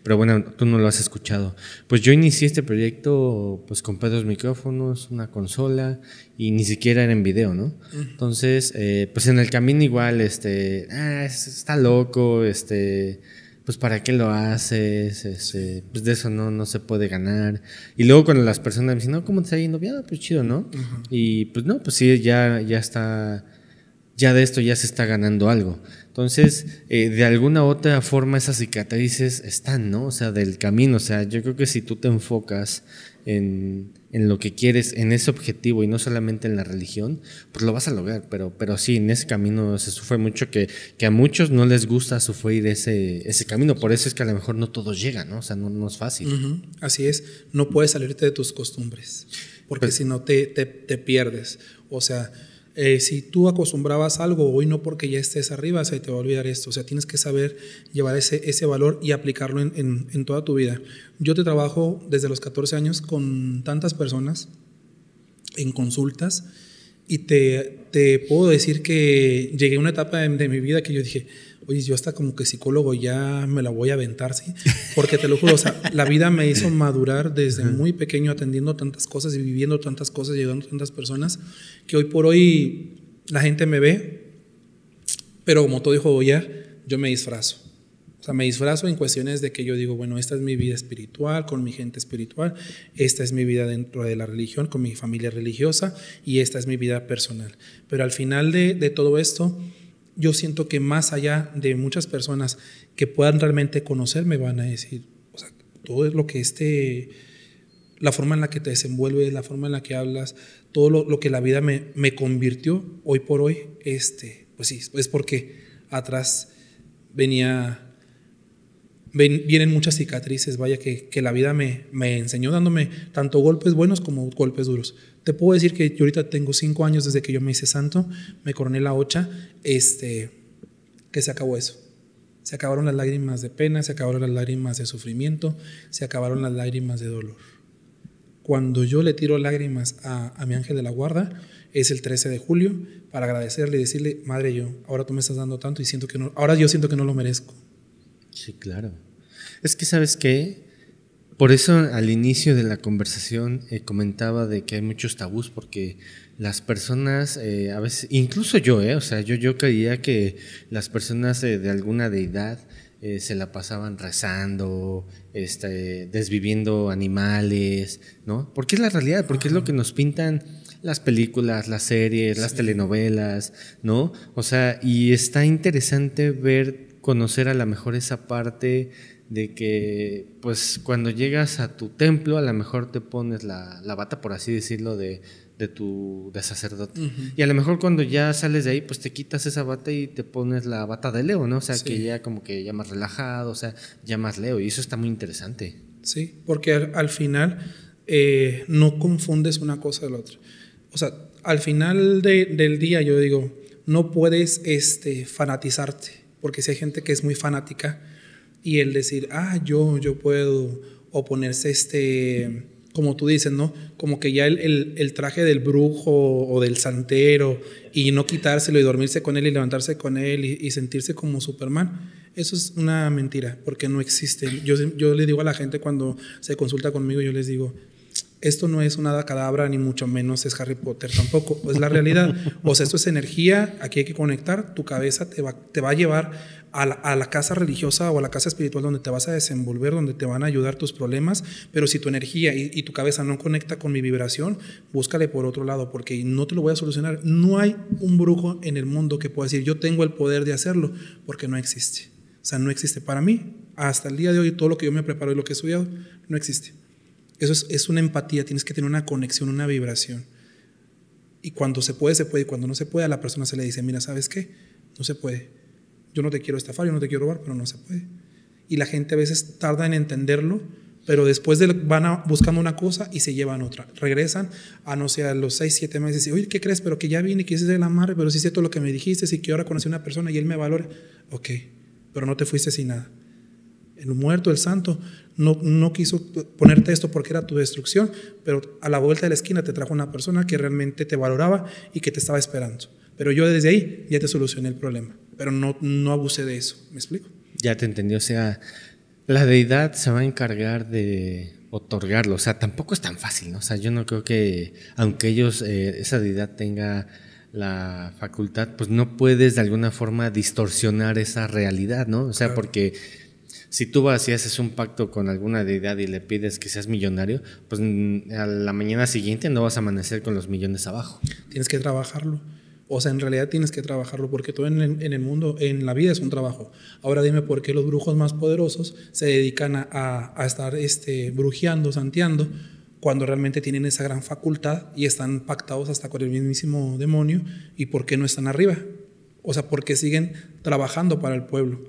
pero bueno, tú no lo has escuchado. Pues yo inicié este proyecto pues con dos micrófonos, una consola y ni siquiera era en video, ¿no? Entonces, eh, pues en el camino igual, este, ah, está loco, este, pues para qué lo haces, este, pues de eso no, no se puede ganar. Y luego cuando las personas me dicen, no, ¿cómo te está yendo? bien ah, pues chido, ¿no? Y pues no, pues sí, ya, ya está ya de esto ya se está ganando algo. Entonces, eh, de alguna u otra forma esas cicatrices están, ¿no? O sea, del camino. O sea, yo creo que si tú te enfocas en, lo que quieres, en ese objetivo y no solamente en la religión, pues lo vas a lograr. Pero, pero sí, en ese camino se sufre mucho que, que a muchos no les gusta sufrir ese, ese camino. Por eso es que a lo mejor no todos llegan, ¿no? O sea, no, es fácil. Así es, no puedes salirte de tus costumbres, porque pues si no te, te pierdes. O sea... Eh, si tú acostumbrabas algo hoy no porque ya estés arriba se te va a olvidar esto. O sea, tienes que saber llevar ese, valor y aplicarlo en, en toda tu vida. Yo te trabajo desde los 14 años con tantas personas en consultas y te, te, puedo decir que llegué a una etapa de, mi vida que yo dije, oye, yo hasta como que psicólogo ya me la voy a aventar, ¿sí? Porque te lo juro, o sea, la vida me hizo madurar desde muy pequeño atendiendo tantas cosas y viviendo tantas cosas, llegando a tantas personas, que hoy por hoy la gente me ve, pero como todo dijo ya, yo me disfrazo sea, me disfrazo en cuestiones de que yo digo, bueno, esta es mi vida espiritual, con mi gente espiritual, esta es mi vida dentro de la religión, con mi familia religiosa y esta es mi vida personal. Pero al final de, todo esto, yo siento que más allá de muchas personas que puedan realmente conocerme, van a decir, o sea, todo es lo que este, la forma en la que te desenvuelves, la forma en la que hablas, todo lo, que la vida me, me, convirtió hoy por hoy, este, pues sí, es porque atrás venía vienen muchas cicatrices, vaya, que, la vida me, me, enseñó dándome tanto golpes buenos como golpes duros. Te puedo decir que yo ahorita tengo cinco años desde que yo me hice santo, me coroné la ocha, este, que se acabó eso. Se acabaron las lágrimas de pena, se acabaron las lágrimas de sufrimiento, se acabaron las lágrimas de dolor. Cuando yo le tiro lágrimas a, a mi ángel de la guarda, es el 13 de julio, para agradecerle y decirle, madre yo, ahora tú me estás dando tanto y siento que ahora yo siento que no lo merezco Sí, claro. Es que, ¿sabes qué? Por eso al inicio de la conversación eh, comentaba de que hay muchos tabús porque las personas, eh, a veces, incluso yo, eh, o sea, yo, yo creía que las personas eh, de alguna deidad se la pasaban rezando, este, desviviendo animales, ¿no? Porque es la realidad, porque es lo que nos pintan las películas, las series, las telenovelas, ¿no? O sea, y está interesante ver conocer a lo mejor esa parte de que pues cuando llegas a tu templo a lo mejor te pones la, bata, por así decirlo, de, tu de sacerdote. Y a lo mejor cuando ya sales de ahí, pues te quitas esa bata y te pones la bata de Leo, ¿no? O sea, que ya como que ya más relajado, o sea, ya más Leo. Y eso está muy interesante. Sí, porque al, final eh, no confundes una cosa de la otra. O sea, al final del día yo digo, no puedes este, fanatizarte porque si hay gente que es muy fanática y el decir, ah, yo, yo puedo, oponerse, este, como tú dices, ¿no? Como que ya el, el, traje del brujo o del santero y no quitárselo y dormirse con él y levantarse con él y, y sentirse como Superman. Eso es una mentira, porque no existe. Yo, yo le digo a la gente cuando se consulta conmigo, yo les digo, esto no es una cadabra, ni mucho menos es Harry Potter tampoco, es la realidad. O sea, esto es energía, aquí hay que conectar, tu cabeza te va, te va a llevar a la, casa religiosa o a la casa espiritual donde te vas a desenvolver, donde te van a ayudar tus problemas, pero si tu energía y, y tu cabeza no conecta con mi vibración, búscale por otro lado, porque no te lo voy a solucionar. No hay un brujo en el mundo que pueda decir, yo tengo el poder de hacerlo, porque no existe. O sea, no existe. Para mí, hasta el día de hoy, todo lo que yo me preparo y lo que he estudiado, no existe. Eso es, una empatía, tienes que tener una conexión, una vibración. Y cuando se puede, se puede. Y cuando no se puede, a la persona se le dice, mira, ¿sabes qué? No se puede. Yo no te quiero estafar, yo no te quiero robar, pero no se puede. Y la gente a veces tarda en entenderlo, pero después van buscando una cosa y se llevan otra. Regresan a, no sé, a los 6, 7 meses y dicen, oye, ¿qué crees? Pero que ya vine, que hiciste la madre, pero sí es todo lo que me dijiste, sí que ahora conocí a una persona y él me valora. Ok, pero no te fuiste sin nada el muerto, el santo, no, no quiso ponerte esto porque era tu destrucción, pero a la vuelta de la esquina te trajo una persona que realmente te valoraba y que te estaba esperando. Pero yo desde ahí ya te solucioné el problema, pero no, no abusé de eso, ¿me explico? Ya te entendí, o sea, la deidad se va a encargar de otorgarlo, o sea, tampoco es tan fácil, ¿no? O sea, yo no creo que, aunque ellos, eh, esa deidad tenga la facultad, pues no puedes de alguna forma distorsionar esa realidad, ¿no? O sea, porque si tú vas y haces un pacto con alguna deidad y le pides que seas millonario, pues mm, a la mañana siguiente no vas a amanecer con los millones abajo. Tienes que trabajarlo. O sea, en realidad tienes que trabajarlo porque todo en el, mundo, en la vida es un trabajo. Ahora dime por qué los brujos más poderosos se dedican a, estar este, brujeando, santeando, cuando realmente tienen esa gran facultad y están pactados hasta con el mismísimo demonio y por qué no están arriba. O sea, porque siguen trabajando para el pueblo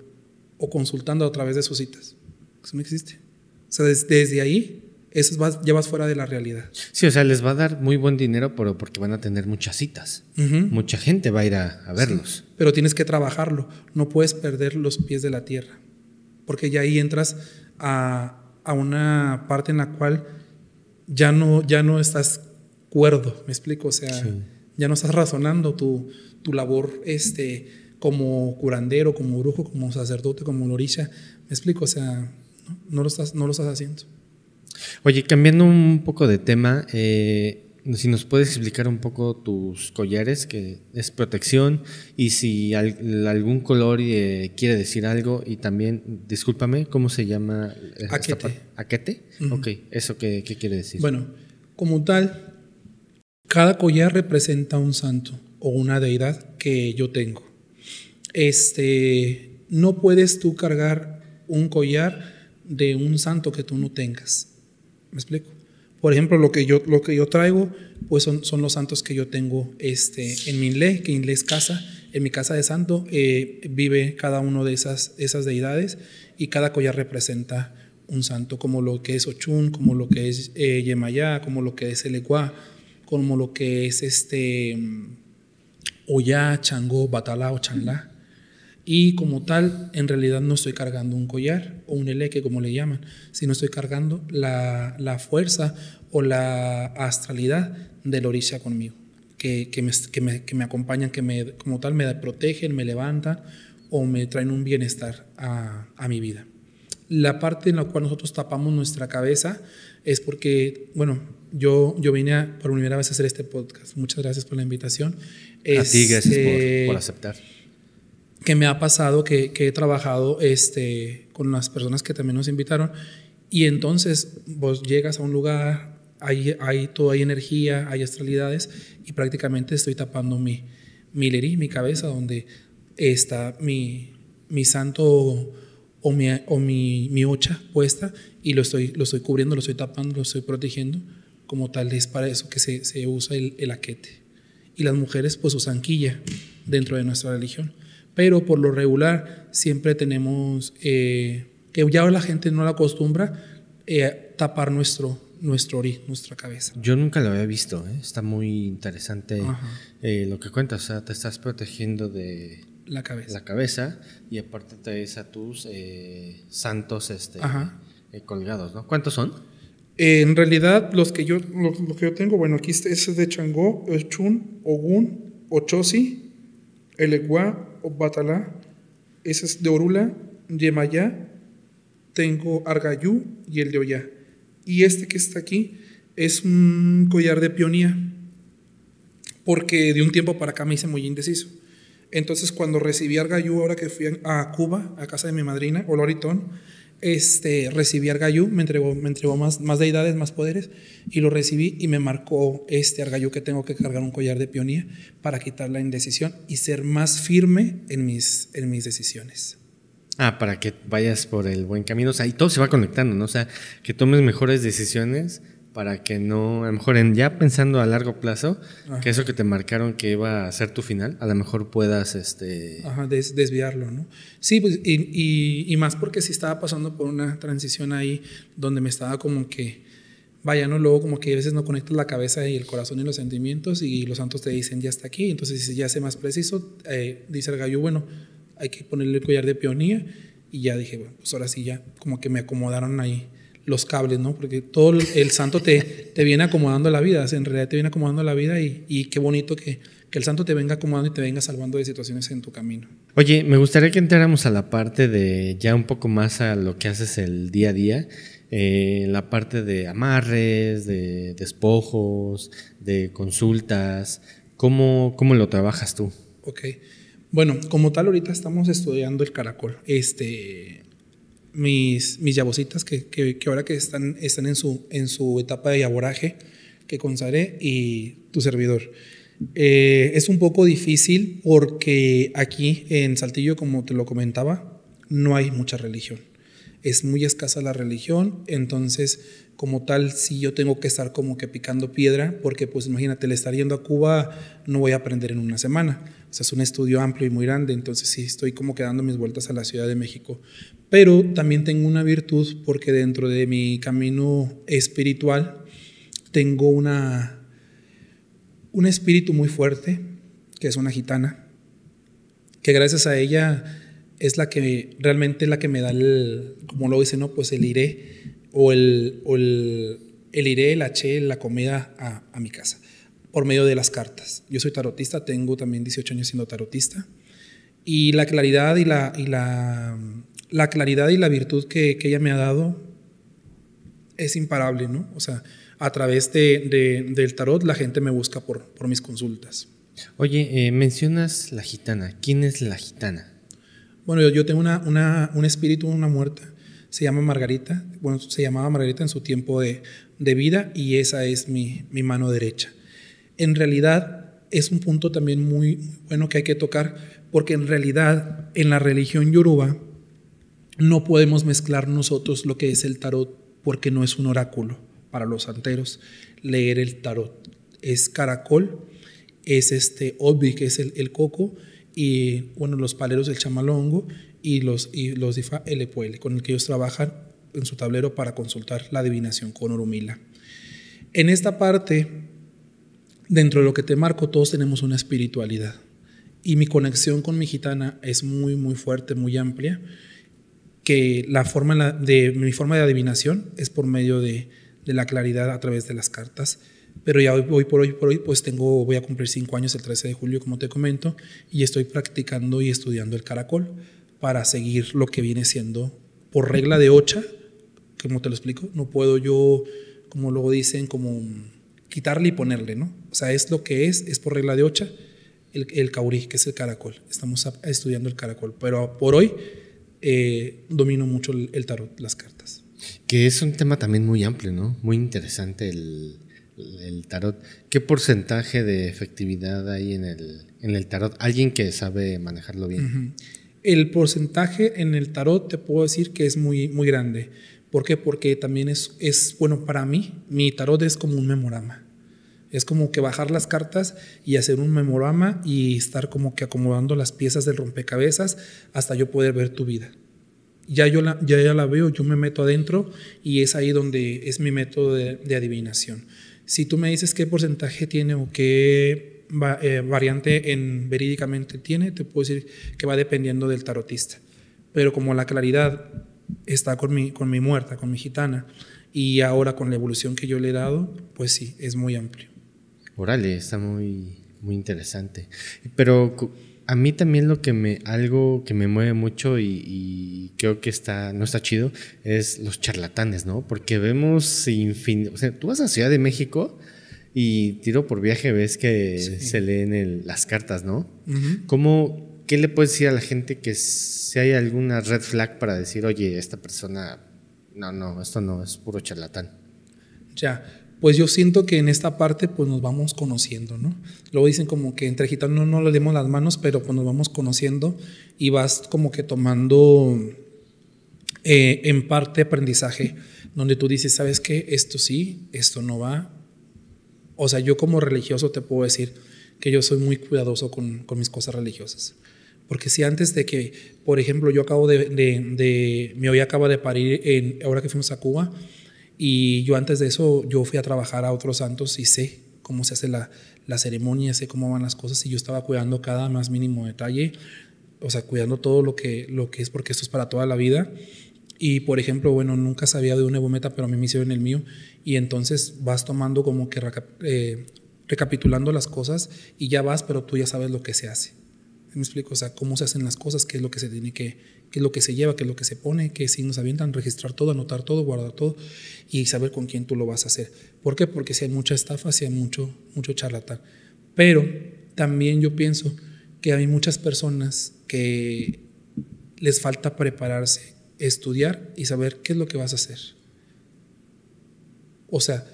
o consultando a través de sus citas. Eso no existe. O sea, desde ahí, eso llevas fuera de la realidad. Sí, o sea, les va a dar muy buen dinero pero porque van a tener muchas citas. Mucha gente va a ir a, verlos. pero tienes que trabajarlo. No puedes perder los pies de la tierra. Porque ya ahí entras a, una parte en la cual ya no, ya no estás cuerdo. ¿Me explico? O sea, ya no estás razonando tu, tu labor. este como curandero, como brujo, como sacerdote, como lorisha. Me explico, o sea, no, lo, estás, no lo estás haciendo. Oye, cambiando un poco de tema, eh, si nos puedes explicar un poco tus collares, que es protección, y si algún color eh, quiere decir algo, y también, discúlpame, ¿cómo se llama? Aquete. ¿Aquete? Ok, ¿eso qué, quiere decir? Bueno, como tal, cada collar representa un santo o una deidad que yo tengo este, no puedes tú cargar un collar de un santo que tú no tengas. ¿Me explico? Por ejemplo, lo que yo, lo que yo traigo, pues son, son los santos que yo tengo este, en mi Inle, que es casa, en mi casa de santo eh, vive cada uno de esas, esas deidades y cada collar representa un santo, como lo que es Ochun, como lo que es eh, Yemayá, como lo que es Eleguá, como lo que es este mm, Oya, Changó, Batalá o y como tal, en realidad no estoy cargando un collar o un eleque, como le llaman, sino estoy cargando la, la fuerza o la astralidad del orisha conmigo, que, que, me, que, me, que me, acompañan, que me, como tal me protegen, me levantan o me traen un bienestar a, a mi vida. La parte en la cual nosotros tapamos nuestra cabeza es porque, bueno, yo, yo vine por primera vez a hacer este podcast. Muchas gracias por la invitación. Es, a ti, gracias por, este, por aceptar que me ha pasado, que, he trabajado este, con las personas que también nos invitaron, y entonces vos llegas a un lugar, hay, hay todo, hay energía, hay astralidades, y prácticamente estoy tapando mi, mi lerí, mi cabeza, donde está mi, mi santo o mi, o mi, ocha puesta y lo estoy, lo estoy cubriendo, lo estoy tapando, lo estoy protegiendo, como tal es para eso que se, usa el, el, aquete. Y las mujeres pues usan quilla dentro de nuestra religión pero por lo regular siempre tenemos, eh, que ya la gente no la acostumbra, eh, tapar nuestro, nuestro orí, nuestra cabeza. Yo nunca lo había visto, ¿eh? está muy interesante lo que cuentas, o sea, te estás protegiendo de la cabeza, la cabeza y aparte traes a tus santos este, colgados, ¿no? ¿Cuántos son? en realidad, los que yo, lo, que yo tengo, bueno, aquí este, es de Changó, Chun, Ogun, Ochosi, Eleguá, Batalá, ese es de Orula, Yemayá, tengo Argayú y el de Oyá. Y este que está aquí es un collar de peonía, porque de un tiempo para acá me hice muy indeciso. Entonces, cuando recibí Argayú, ahora que fui a Cuba, a casa de mi madrina, Oloritón, este, recibí Argayú, me entregó, me entregó más, más deidades, más poderes, y lo recibí y me marcó este Argayú que tengo que cargar un collar de peonía para quitar la indecisión y ser más firme en mis, en mis decisiones. Ah, para que vayas por el buen camino, o sea, y todo se va conectando, ¿no? O sea, que tomes mejores decisiones para que no, a lo mejor ya pensando a largo plazo, que eso que te marcaron que iba a ser tu final, a lo mejor puedas este... desviarlo, ¿no? Sí, pues, y, más porque si estaba pasando por una transición ahí donde me estaba como que, vaya, ¿no? Luego como que a veces no conectas la cabeza y el corazón y los sentimientos y los santos te dicen, ya está aquí, entonces si ya sé más preciso, eh, dice el gallo, bueno, hay que ponerle el collar de peonía y ya dije, bueno, pues ahora sí ya, como que me acomodaron ahí los cables, ¿no? Porque todo el, santo te, te viene acomodando la vida, en realidad te viene acomodando la vida y, qué bonito que, el santo te venga acomodando y te venga salvando de situaciones en tu camino. Oye, me gustaría que entráramos a la parte de ya un poco más a lo que haces el día a día, eh, la parte de amarres, de despojos, de consultas, ¿cómo, cómo lo trabajas tú? Ok, bueno, como tal ahorita estamos estudiando el caracol. Este, mis, mis que, ahora que están, están en, su, en su etapa de yaboraje, que consaré y tu servidor. Eh, es un poco difícil porque aquí en Saltillo, como te lo comentaba, no hay mucha religión. Es muy escasa la religión, entonces como tal, si yo tengo que estar como que picando piedra, porque pues imagínate, le estar yendo a Cuba, no voy a aprender en una semana es un estudio amplio y muy grande, entonces sí estoy como que dando mis vueltas a la Ciudad de México. Pero también tengo una virtud porque dentro de mi camino espiritual tengo una, un espíritu muy fuerte, que es una gitana, que gracias a ella es la que realmente la que me da el, como lo dice, ¿no? Pues el iré o el, o el, iré, el haché, la comida a mi casa por medio de las cartas. Yo soy tarotista, tengo también 18 años siendo tarotista. Y la claridad y la, la, claridad y la virtud que, ella me ha dado es imparable, ¿no? O sea, a través del tarot la gente me busca por, por mis consultas. Oye, eh, mencionas la gitana. ¿Quién es la gitana? Bueno, yo, tengo una, un espíritu, una muerta. Se llama Margarita. Bueno, se llamaba Margarita en su tiempo de, vida y esa es mi mano derecha en realidad es un punto también muy bueno que hay que tocar, porque en realidad en la religión yoruba no podemos mezclar nosotros lo que es el tarot, porque no es un oráculo para los santeros leer el tarot. Es caracol, es este obi, que es el, coco, y bueno, los paleros del chamalongo y los, y los difa el con el que ellos trabajan en su tablero para consultar la adivinación con Orumila. En esta parte dentro de lo que te marco, todos tenemos una espiritualidad. Y mi conexión con mi gitana es muy, muy fuerte, muy amplia, que la forma de, mi forma de adivinación es por medio de, la claridad a través de las cartas. Pero ya hoy, por hoy, por hoy, pues tengo, voy a cumplir cinco años el 13 de julio, como te comento, y estoy practicando y estudiando el caracol para seguir lo que viene siendo por regla de ocha, como te lo explico, no puedo yo, como luego dicen, como quitarle y ponerle, ¿no? O sea, es lo que es, es por regla de ocha, el, caurí, que es el caracol. Estamos estudiando el caracol, pero por hoy eh, domino mucho el, tarot, las cartas. Que es un tema también muy amplio, ¿no? Muy interesante el, tarot. ¿Qué porcentaje de efectividad hay en el, en el tarot? Alguien que sabe manejarlo bien. El porcentaje en el tarot te puedo decir que es muy, muy grande. ¿Por qué? Porque también es, es, bueno para mí. Mi tarot es como un memorama. Es como que bajar las cartas y hacer un memorama y estar como que acomodando las piezas del rompecabezas hasta yo poder ver tu vida. Ya yo la, ya, ya la veo, yo me meto adentro y es ahí donde es mi método de, adivinación. Si tú me dices qué porcentaje tiene o qué eh, variante en verídicamente tiene, te puedo decir que va dependiendo del tarotista. Pero como la claridad está con mi, con mi muerta, con mi gitana, y ahora con la evolución que yo le he dado, pues sí, es muy amplio. Orale, está muy, muy interesante. Pero a mí también lo que me, algo que me mueve mucho y, creo que está, no está chido, es los charlatanes, ¿no? Porque vemos infinito, o sea, tú vas a Ciudad de México y tiro por viaje ves que se leen las cartas, ¿no? ¿Cómo, qué le puedes decir a la gente que si hay alguna red flag para decir, oye, esta persona, no, no, esto no, es puro charlatán? Ya, pues yo siento que en esta parte pues nos vamos conociendo, ¿no? Luego dicen como que entre gitanos no le demos las manos, pero pues nos vamos conociendo y vas como que tomando eh, en parte aprendizaje, donde tú dices, ¿sabes qué? Esto sí, esto no va. O sea, yo como religioso te puedo decir que yo soy muy cuidadoso con, con mis cosas religiosas. Porque si antes de que, por ejemplo, yo acabo de, de, de mi acaba de parir, en, ahora que fuimos a Cuba, y yo antes de eso, yo fui a trabajar a otros santos y sé cómo se hace la, ceremonia, sé cómo van las cosas y yo estaba cuidando cada más mínimo detalle, o sea, cuidando todo lo que, lo que es, porque esto es para toda la vida. Y por ejemplo, bueno, nunca sabía de un Evometa, pero a mí me hicieron el mío. Y entonces vas tomando como que eh, recapitulando las cosas y ya vas, pero tú ya sabes lo que se hace. ¿Me explico? O sea, cómo se hacen las cosas, qué es lo que se tiene que, qué es lo que se lleva, qué es lo que se pone, qué nos avientan, registrar todo, anotar todo, guardar todo y saber con quién tú lo vas a hacer. ¿Por qué? Porque si hay mucha estafa, si hay mucho, mucho charlatán. Pero también yo pienso que hay muchas personas que les falta prepararse, estudiar y saber qué es lo que vas a hacer. O sea,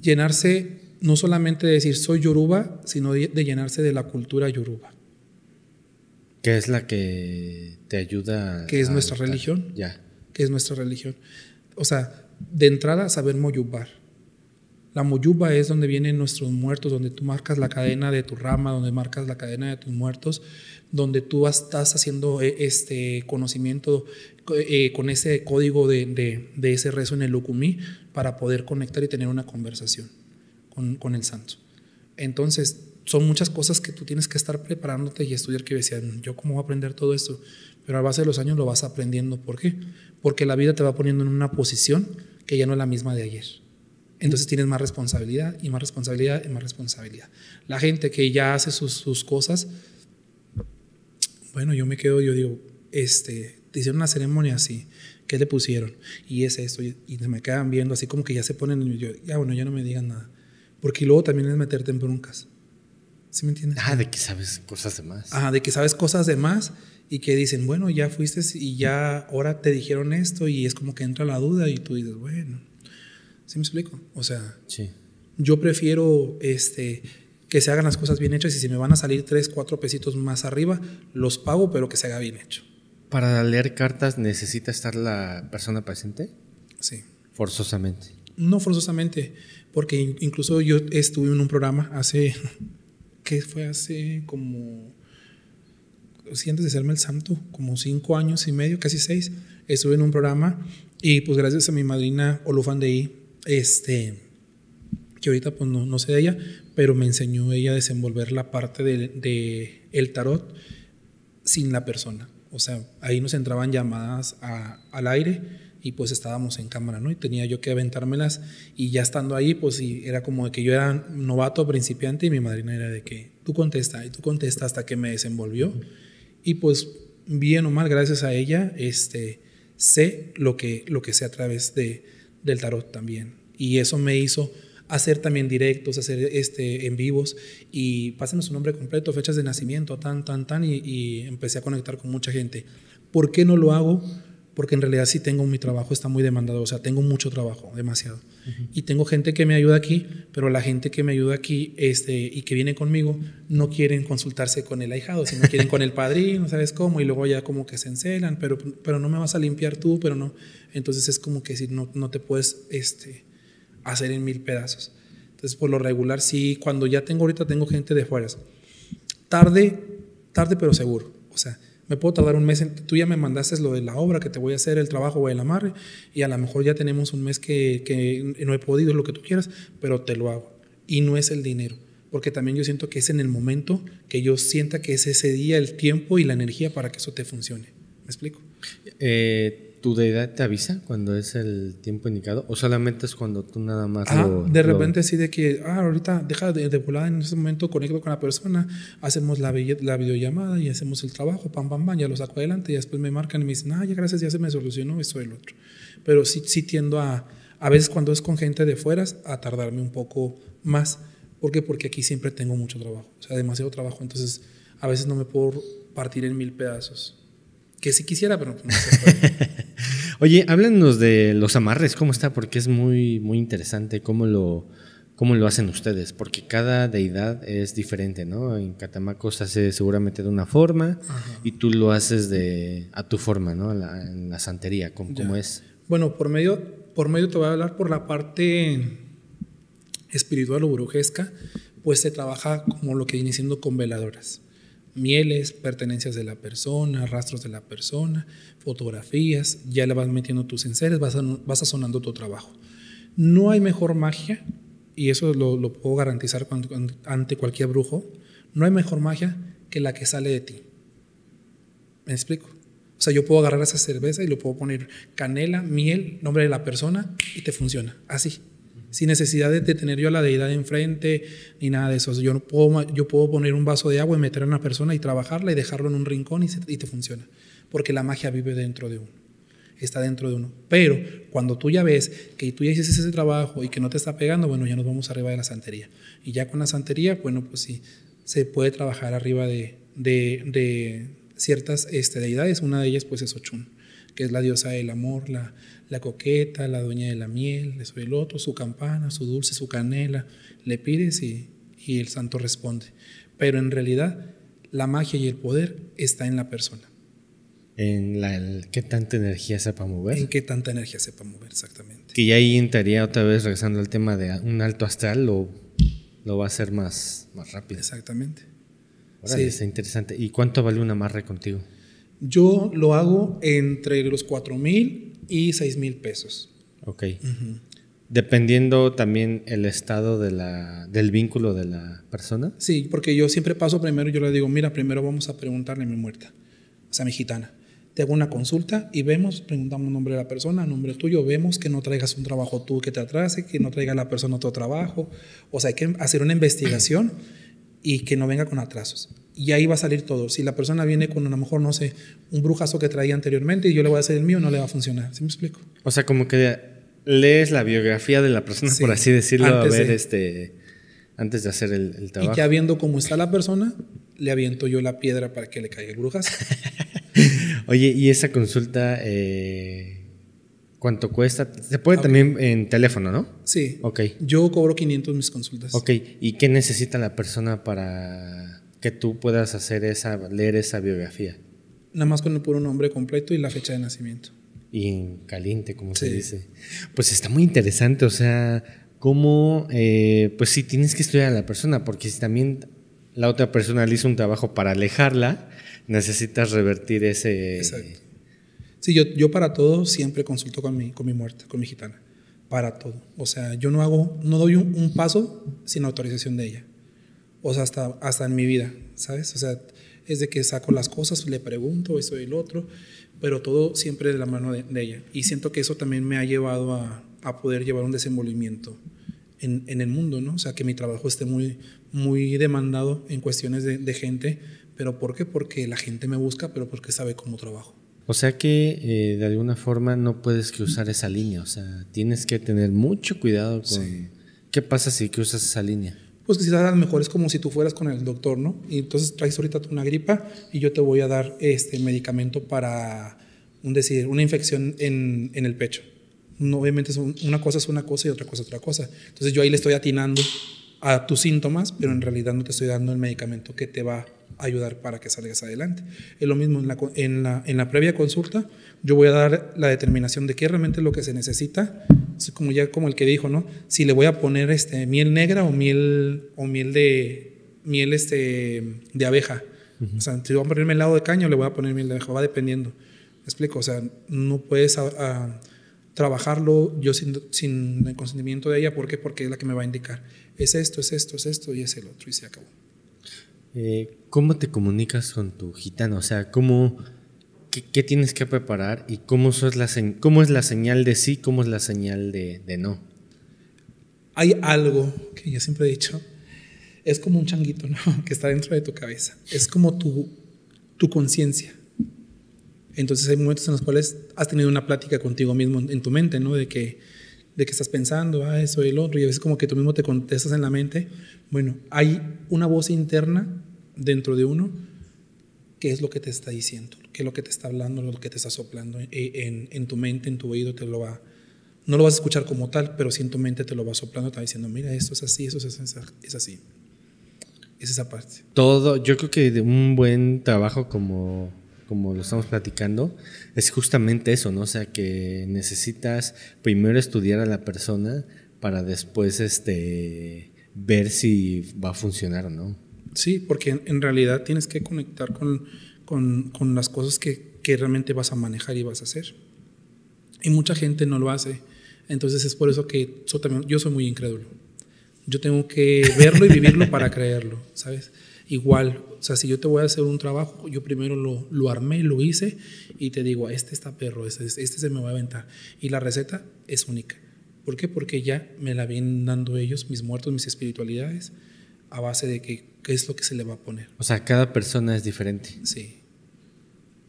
llenarse no solamente de decir soy yoruba, sino de llenarse de la cultura yoruba. ¿Qué es la que te ayuda. ¿Qué es nuestra religión. Ya. Que es nuestra religión. O sea, de entrada, saber moyubar. La moyuba es donde vienen nuestros muertos, donde tú marcas la cadena de tu rama, donde marcas la cadena de tus muertos, donde tú estás haciendo eh, este conocimiento eh, con ese código de, ese rezo en el Lucumí para poder conectar y tener una conversación con, con el santo. Entonces, son muchas cosas que tú tienes que estar preparándote y estudiar que decían, yo cómo voy a aprender todo esto, pero a base de los años lo vas aprendiendo. ¿Por qué? Porque la vida te va poniendo en una posición que ya no es la misma de ayer. Entonces tienes más responsabilidad y más responsabilidad y más responsabilidad. La gente que ya hace sus, cosas, bueno, yo me quedo, yo digo, este, te hicieron una ceremonia así, ¿qué le pusieron? Y es esto, y, me quedan viendo así como que ya se ponen, yo, ya bueno, ya no me digan nada. Porque luego también es meterte en broncas ¿Sí me entiendes? Ah, de que sabes cosas de más. Ajá, de que sabes cosas de más y que dicen, bueno, ya fuiste y ya ahora te dijeron esto y es como que entra la duda y tú dices, bueno, ¿sí me explico? O sea, sí. yo prefiero este, que se hagan las cosas bien hechas y si me van a salir tres, cuatro pesitos más arriba, los pago, pero que se haga bien hecho. ¿Para leer cartas necesita estar la persona presente? Sí. Forzosamente. No forzosamente, porque incluso yo estuve en un programa hace que fue hace como, antes de serme el santo, como cinco años y medio, casi seis, estuve en un programa y pues gracias a mi madrina Olufandei, este, que ahorita pues no, sé de ella, pero me enseñó ella a desenvolver la parte del de el tarot sin la persona. O sea, ahí nos entraban llamadas al aire y pues estábamos en cámara, ¿no? Y tenía yo que aventármelas y ya estando ahí, pues era como de que yo era novato, principiante y mi madrina era de que tú contesta y tú contesta hasta que me desenvolvió. Y pues bien o mal, gracias a ella, este, sé lo que, lo que sé a través de, del tarot también. Y eso me hizo hacer también directos, hacer este, en vivos y pásenos su nombre completo, fechas de nacimiento, tan, tan, tan, y empecé a conectar con mucha gente. ¿Por qué no lo hago? porque en realidad sí tengo mi trabajo, está muy demandado, o sea, tengo mucho trabajo, demasiado. Y tengo gente que me ayuda aquí, pero la gente que me ayuda aquí este, y que viene conmigo no quieren consultarse con el ahijado, sino quieren con el padrino, ¿sabes cómo? Y luego ya como que se encelan, pero, pero no me vas a limpiar tú, pero no. Entonces es como que si no, no te puedes este, hacer en mil pedazos. Entonces, por lo regular, sí, cuando ya tengo ahorita, tengo gente de fuera. Tarde, tarde, pero seguro. O sea, me puedo tardar un mes, en, tú ya me mandaste lo de la obra que te voy a hacer, el trabajo o el amarre, y a lo mejor ya tenemos un mes que, no he podido, es lo que tú quieras, pero te lo hago. Y no es el dinero, porque también yo siento que es en el momento que yo sienta que es ese día el tiempo y la energía para que eso te funcione. ¿Me explico? Eh, tu deidad te avisa cuando es el tiempo indicado o solamente es cuando tú nada más ah, de repente sí de que ah ahorita deja de, volar en ese momento conecto con la persona hacemos la, la videollamada y hacemos el trabajo pam pam pam ya lo saco adelante y después me marcan y me dicen ah ya gracias ya se me solucionó soy el otro pero sí sí tiendo a a veces cuando es con gente de fuera a tardarme un poco más ¿Por Porque aquí siempre tengo mucho trabajo, o sea, demasiado trabajo, entonces a veces no me puedo partir en mil pedazos. Que si quisiera, pero pues no se Oye, háblanos de los amarres, ¿cómo está? Porque es muy, muy interesante cómo lo, cómo lo hacen ustedes, porque cada deidad es diferente, ¿no? En Catamaco se hace seguramente de una forma y tú lo haces de a tu forma, ¿no? en la santería, ¿cómo, es? Bueno, por medio, por medio te voy a hablar por la parte espiritual o brujesca, pues se trabaja como lo que viene siendo con veladoras mieles, pertenencias de la persona, rastros de la persona, fotografías, ya la vas metiendo tus enseres, vas, a, vas tu trabajo. No hay mejor magia, y eso lo, puedo garantizar ante cualquier brujo, no hay mejor magia que la que sale de ti. ¿Me explico? O sea, yo puedo agarrar esa cerveza y lo puedo poner canela, miel, nombre de la persona y te funciona. Así sin necesidad de, tener yo a la deidad enfrente ni nada de eso. yo, puedo, yo puedo poner un vaso de agua y meter a una persona y trabajarla y dejarlo en un rincón y, te funciona, porque la magia vive dentro de uno está dentro de uno. Pero cuando tú ya ves que tú ya hiciste ese trabajo y que no te está pegando, bueno, ya nos vamos arriba de la santería. Y ya con la santería, bueno, pues sí, se puede trabajar arriba de, ciertas este, deidades. Una de ellas, pues, es Ochun que es la diosa del amor, la, la coqueta, la dueña de la miel, de su otro su campana, su dulce, su canela. Le pides y, y el santo responde. Pero en realidad la magia y el poder está en la persona. En la, qué tanta energía sepa mover. En qué tanta energía sepa mover, exactamente. Que ya ahí entraría otra vez, regresando al tema de un alto astral, lo, lo va a hacer más, más rápido. Exactamente. Ahora sí. Está interesante. ¿Y cuánto vale una amarre contigo? Yo lo hago entre los 4 mil y 6 mil pesos. Ok. Dependiendo también el estado de del vínculo de la persona. Sí, porque yo siempre paso primero yo le digo, mira, primero vamos a preguntarle a mi muerta, o sea, a mi gitana. Te hago una consulta y vemos, preguntamos nombre de la persona, nombre tuyo, vemos que no traigas un trabajo tú que te atrase, que no traiga la persona otro trabajo. O sea, hay que hacer una investigación y que no venga con atrasos y ahí va a salir todo. Si la persona viene con a lo mejor, no sé, un brujazo que traía anteriormente y yo le voy a hacer el mío, no le va a funcionar. ¿Sí me explico? O sea, como que lees la biografía de la persona, por así decirlo, antes a ver, de, este, antes de hacer el, trabajo. Y ya viendo cómo está la persona, le aviento yo la piedra para que le caiga el Oye, y esa consulta, eh, ¿cuánto cuesta? Se puede también en teléfono, ¿no? Sí. Ok. Yo cobro 500 mis consultas. Ok, ¿y qué necesita la persona para que tú puedas hacer esa, leer esa biografía. Nada más con el puro nombre completo y la fecha de nacimiento. Y caliente, como se dice. Pues está muy interesante, o sea, cómo, eh, pues sí, tienes que estudiar a la persona, porque si también la otra persona le hizo un trabajo para alejarla, necesitas revertir ese... Exacto. Sí, yo, yo para todo siempre consulto con mi, con mi muerte con mi gitana, para todo. O sea, yo no hago, no doy un paso sin autorización de ella o sea, hasta, hasta en mi vida, ¿sabes? O sea, es de que saco las cosas, le pregunto eso y el otro, pero todo siempre de la mano de, ella. Y siento que eso también me ha llevado a, poder llevar un desenvolvimiento en, el mundo, ¿no? O sea, que mi trabajo esté muy, muy demandado en cuestiones de, gente, pero ¿por qué? Porque la gente me busca, pero porque sabe cómo trabajo. O sea que eh, de alguna forma no puedes cruzar esa línea, o sea, tienes que tener mucho cuidado con qué pasa si cruzas esa línea pues quizás a lo mejor es como si tú fueras con el doctor, ¿no? Y entonces traes ahorita una gripa y yo te voy a dar este medicamento para, un decir, una infección en, en el pecho. No, obviamente es una cosa es una cosa y otra cosa es otra cosa. Entonces yo ahí le estoy atinando a tus síntomas, pero en realidad no te estoy dando el medicamento que te va ayudar para que salgas adelante. Es lo mismo en la, en la, en la previa consulta, yo voy a dar la determinación de qué realmente es lo que se necesita, como ya como el que dijo, ¿no? Si le voy a poner este, miel negra o miel, o miel de, miel este, de abeja. O sea, si voy a ponerme helado de caña, le voy a poner miel de abeja, va dependiendo. ¿Me explico? O sea, no puedes ah, ah, trabajarlo yo sin, sin el consentimiento de ella. ¿Por qué? Porque es la que me va a indicar. Es esto, es esto, es esto y es el otro y se acabó. Eh, ¿Cómo te comunicas con tu gitano? O sea, ¿cómo, qué, tienes que preparar y cómo, sos la, cómo es la señal de sí, cómo es la señal de, no? Hay algo que yo siempre he dicho, es como un changuito, ¿no? Que está dentro de tu cabeza. Es como tu, tu conciencia. Entonces hay momentos en los cuales has tenido una plática contigo mismo en tu mente, ¿no? De que, de que estás pensando, a eso y el otro, y a veces como que tú mismo te contestas en la mente. Bueno, hay una voz interna dentro de uno qué es lo que te está diciendo, qué es lo que te está hablando, lo que te está soplando eh, en, en, tu mente, en tu oído, te lo va, no lo vas a escuchar como tal, pero si en tu mente te lo va soplando, te va diciendo, mira, esto es así, esto es, así, es así. Es esa parte. Todo, yo creo que de un buen trabajo como como lo estamos platicando, es justamente eso, ¿no? O sea, que necesitas primero estudiar a la persona para después este, ver si va a funcionar no. Sí, porque en, realidad tienes que conectar con, las cosas que, realmente vas a manejar y vas a hacer. Y mucha gente no lo hace. Entonces es por eso que yo, también, yo soy muy incrédulo. Yo tengo que verlo y vivirlo para creerlo, ¿sabes? Igual, o sea, si yo te voy a hacer un trabajo, yo primero lo, lo armé, lo hice y te digo, ah, este está perro, este, este se me va a aventar. Y la receta es única. ¿Por qué? Porque ya me la vienen dando ellos, mis muertos, mis espiritualidades a base de que, qué es lo que se le va a poner. O sea, cada persona es diferente. Sí.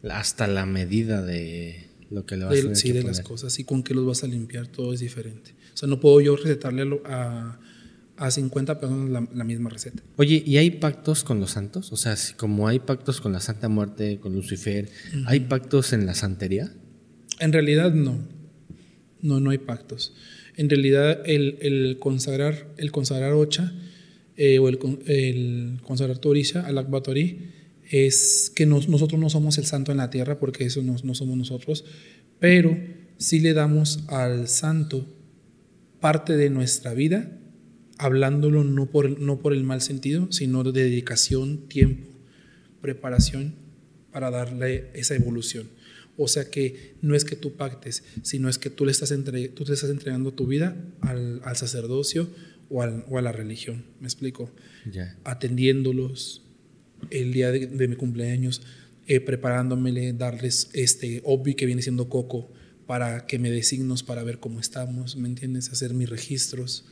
Hasta la medida de lo que le vas a poner. Sí, de las cosas. Y con qué los vas a limpiar, todo es diferente. O sea, no puedo yo recetarle a, 50 personas la, misma receta. Oye, ¿y hay pactos con los santos? O sea, como hay pactos con la Santa Muerte, con Lucifer, ¿hay pactos en la santería? En realidad no. No, no hay pactos. En realidad el, el consagrar, el consagrar ocha eh, o el, el conservatorio al-Akbatori, es que nosotros no somos el santo en la tierra, porque eso no, somos nosotros, pero si sí le damos al santo parte de nuestra vida, hablándolo no por, no por el mal sentido, sino de dedicación, tiempo, preparación para darle esa evolución. O sea que no es que tú pactes, sino es que tú le estás, tú estás entregando tu vida al sacerdocio, o, a la religión, me explico. Atendiéndolos el día de, mi cumpleaños, eh, preparándomele, darles este obvi que viene siendo coco para que me designos para ver cómo estamos, ¿me entiendes? Hacer mis registros,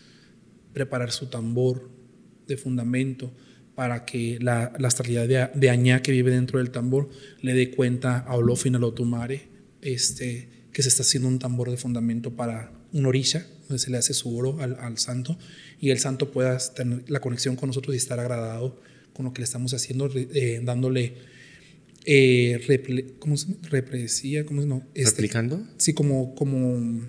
preparar su tambor de fundamento para que la, la de, Añá que vive dentro del tambor le dé cuenta a Olofin, al a este, que se está haciendo un tambor de fundamento para, un orilla, donde se le hace su oro al, al santo y el santo pueda tener la conexión con nosotros y estar agradado con lo que le estamos haciendo, eh, dándole eh, ¿cómo se represía? ¿Cómo se este, no? Sí, como, como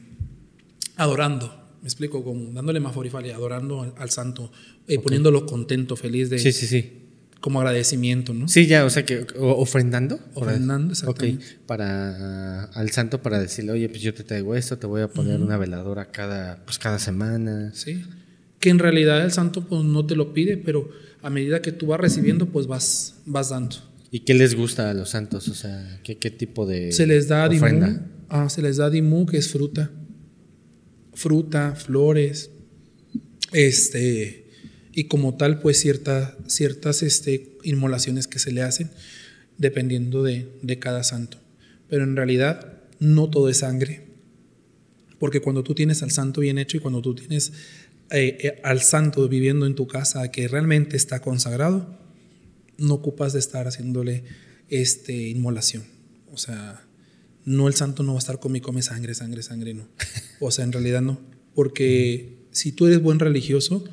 adorando, me explico, como dándole más y adorando al, santo, eh, y poniéndolo contento, feliz de... Sí, sí, sí como agradecimiento, ¿no? Sí, ya, o sea que ofrendando. Ofrendando, exactamente. Ok, para, ah, al santo para decirle, oye, pues yo te traigo esto, te voy a poner una veladora cada, pues cada semana. Sí, que en realidad el santo pues no te lo pide, pero a medida que tú vas recibiendo, pues vas, vas dando. ¿Y qué les gusta a los santos? O sea, ¿qué, tipo de se les da ofrenda? ah, se les da dimu, que es fruta. Fruta, flores, este y como tal, pues ciertas este, inmolaciones que se le hacen dependiendo de, cada santo. Pero en realidad no todo es sangre, porque cuando tú tienes al santo bien hecho y cuando tú tienes eh, eh, al santo viviendo en tu casa que realmente está consagrado, no ocupas de estar haciéndole este, inmolación. O sea, no el santo no va a estar conmigo mi come sangre, sangre, sangre, no. O sea, en realidad no. Porque si tú eres buen religioso,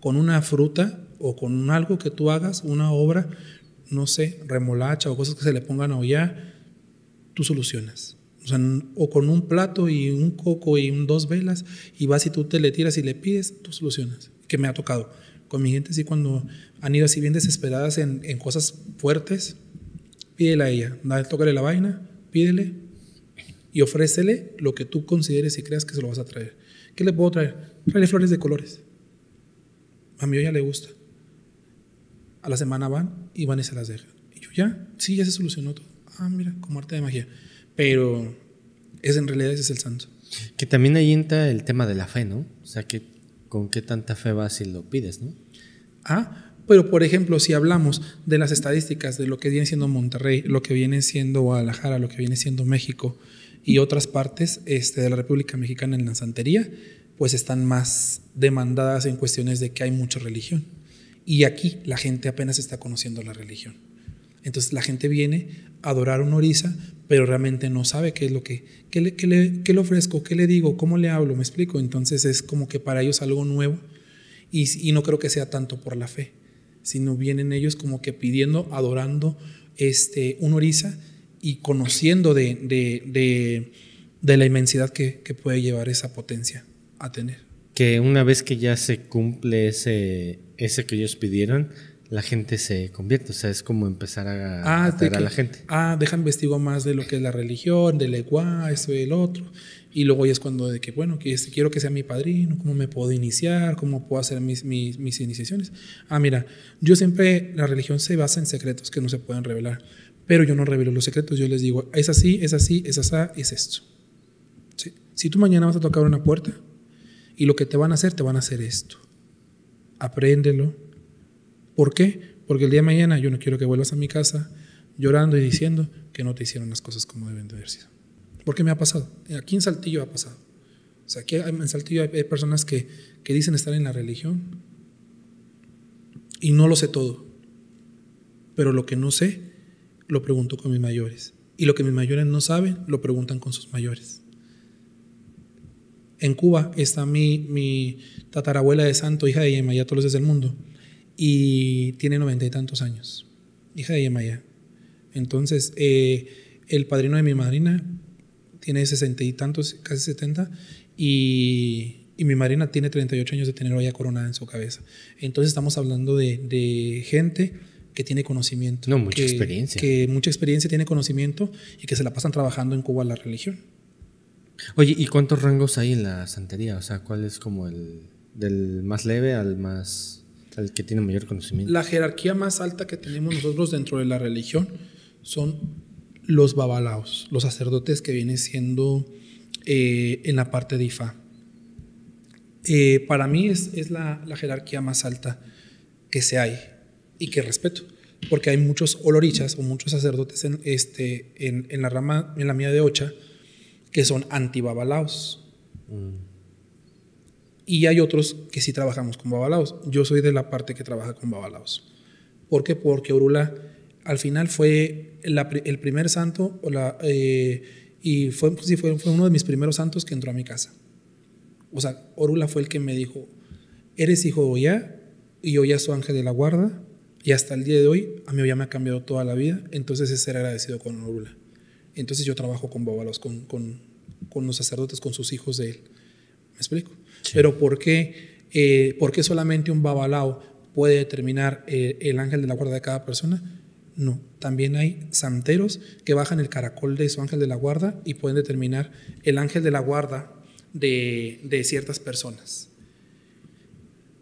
con una fruta o con algo que tú hagas, una obra, no sé, remolacha o cosas que se le pongan a hollar, tú solucionas. O, con un plato y un coco y dos velas y vas y tú te le tiras y le pides, tú solucionas. Que me ha tocado. Con mi gente sí, cuando han ido así bien desesperadas en, cosas fuertes, pídele a ella, dale, tócale la vaina, pídele y ofrécele lo que tú consideres y creas que se lo vas a traer. ¿Qué le puedo traer? Traerle flores de colores a mi ya le gusta. A la semana van y van y se las dejan. Y yo ya, sí, ya se solucionó todo. Ah, mira, como arte de magia. Pero es en realidad ese es el santo. Que también ahí entra el tema de la fe, ¿no? O sea, que con qué tanta fe vas si lo pides, ¿no? Ah, pero por ejemplo, si hablamos de las estadísticas de lo que viene siendo Monterrey, lo que viene siendo Guadalajara, lo que viene siendo México y otras partes este, de la República Mexicana en la santería, pues están más demandadas en cuestiones de que hay mucha religión. Y aquí la gente apenas está conociendo la religión. Entonces la gente viene a adorar un orisa, pero realmente no sabe qué es lo que, qué le, qué le, ofrezco, qué le digo, cómo le hablo, me explico. Entonces es como que para ellos algo nuevo y, no creo que sea tanto por la fe, sino vienen ellos como que pidiendo, adorando este, un orisa y conociendo de, la inmensidad que puede llevar esa potencia tener. Que una vez que ya se cumple ese, ese que ellos pidieron, la gente se convierte, o sea, es como empezar a ah, atraer a la gente. Ah, deja investigo más de lo que es la religión, del la esto y el otro. Y luego ya es cuando de que, bueno, que este, quiero que sea mi padrino, cómo me puedo iniciar, cómo puedo hacer mis, mis, mis, iniciaciones. Ah, mira, yo siempre, la religión se basa en secretos que no se pueden revelar, pero yo no revelo los secretos, yo les digo, es así, es así, es así, es esto. ¿Sí? Si tú mañana vas a tocar una puerta, y lo que te van a hacer, te van a hacer esto. Apréndelo. ¿Por qué? Porque el día de mañana yo no quiero que vuelvas a mi casa llorando y diciendo que no te hicieron las cosas como deben de haber sido. Porque me ha pasado. Aquí en Saltillo ha pasado. O sea, aquí en Saltillo hay personas que dicen estar en la religión y no lo sé todo. Pero lo que no sé, lo pregunto con mis mayores. Y lo que mis mayores no saben, lo preguntan con sus mayores en Cuba está mi, tatarabuela de santo, hija de Yemaya, todos los el mundo, y tiene noventa y tantos años, hija de Yemaya. Entonces, eh, el padrino de mi madrina tiene sesenta y tantos, casi setenta, y, mi madrina tiene treinta y ocho años de tener hoya coronada en su cabeza. Entonces, estamos hablando de, gente que tiene conocimiento. No, mucha experiencia. Que mucha experiencia tiene conocimiento y que se la pasan trabajando en Cuba la religión. Oye, ¿y cuántos rangos hay en la santería? O sea, ¿cuál es como el del más leve al más al que tiene mayor conocimiento? La jerarquía más alta que tenemos nosotros dentro de la religión son los babalaos, los sacerdotes que vienen siendo eh, en la parte de Ifá. Eh, para mí es, es la, la, jerarquía más alta que se hay y que respeto, porque hay muchos olorichas o muchos sacerdotes en, este, en, en la rama, en la mía de Ocha, que son anti-babalaos. Mm. Y hay otros que sí trabajamos con babalaos. Yo soy de la parte que trabaja con babalaos. ¿Por qué? Porque Orula al final fue el primer santo eh, y fue, fue, uno de mis primeros santos que entró a mi casa. O sea, Orula fue el que me dijo, eres hijo de Oya y Oya es su ángel de la guarda y hasta el día de hoy a mí Oya me ha cambiado toda la vida, entonces es ser agradecido con Orula. Entonces yo trabajo con babalos, con, los sacerdotes, con sus hijos de él. ¿Me explico? Pero eh, ¿por qué, solamente un babalao puede determinar eh, el ángel de la guarda de cada persona? No, también hay santeros que bajan el caracol de su ángel de la guarda y pueden determinar el ángel de la guarda de, ciertas personas.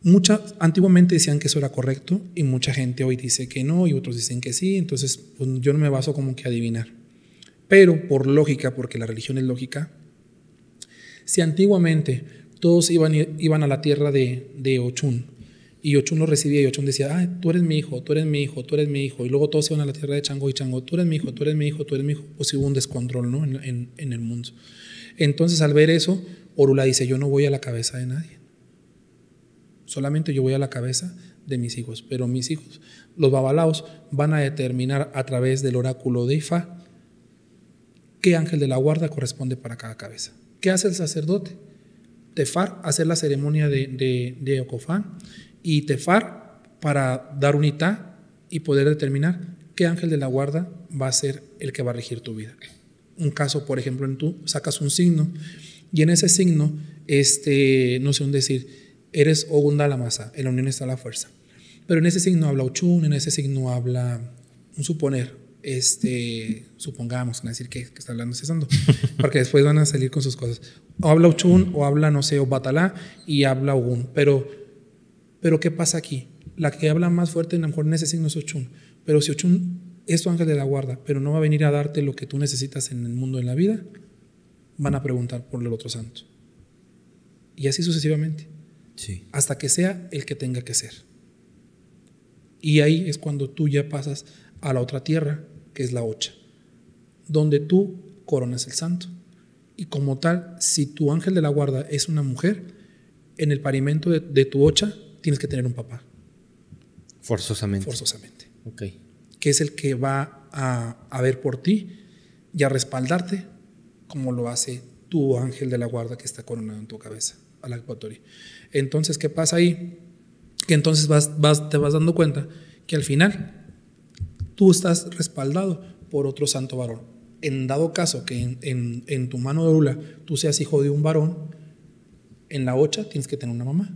Muchas, antiguamente decían que eso era correcto y mucha gente hoy dice que no y otros dicen que sí, entonces pues, yo no me baso como que adivinar. Pero por lógica, porque la religión es lógica, si antiguamente todos iban, iban a la tierra de, de Ochun y Ochun lo recibía y Ochun decía, ah, tú eres mi hijo, tú eres mi hijo, tú eres mi hijo, y luego todos iban a la tierra de Chango y Chango, tú eres mi hijo, tú eres mi hijo, tú eres mi hijo, pues hubo un descontrol ¿no? en, el mundo. Entonces al ver eso, Orula dice, yo no voy a la cabeza de nadie, solamente yo voy a la cabeza de mis hijos, pero mis hijos, los babalaos, van a determinar a través del oráculo de Ifa, qué ángel de la guarda corresponde para cada cabeza. ¿Qué hace el sacerdote? Tefar, hacer la ceremonia de, de, Ocofán y Tefar para dar unidad y poder determinar qué ángel de la guarda va a ser el que va a regir tu vida. Un caso, por ejemplo, en tú sacas un signo y en ese signo, este, no sé un decir, eres Ogunda la masa, en la unión está la fuerza. Pero en ese signo habla Ochun, en ese signo habla, un suponer, este, supongamos, decir que, está hablando Cesando, porque después van a salir con sus cosas. O habla Uchun, o habla, no sé, o Batalá, y habla Ogun. Pero, pero, ¿qué pasa aquí? La que habla más fuerte, a lo mejor en ese signo es Uchun Pero si Uchun es tu ángel de la guarda, pero no va a venir a darte lo que tú necesitas en el mundo, en la vida, van a preguntar por el otro santo. Y así sucesivamente. Sí. Hasta que sea el que tenga que ser. Y ahí es cuando tú ya pasas a la otra tierra, que es la ocha, donde tú coronas el santo. Y como tal, si tu ángel de la guarda es una mujer, en el parimento de, tu ocha tienes que tener un papá. Forzosamente. Forzosamente. Ok. Que es el que va a, a ver por ti y a respaldarte como lo hace tu ángel de la guarda que está coronado en tu cabeza, a la Entonces, ¿qué pasa ahí? Que entonces vas, vas, te vas dando cuenta que al final tú estás respaldado por otro santo varón. En dado caso que en, tu mano de orula tú seas hijo de un varón, en la ocha tienes que tener una mamá.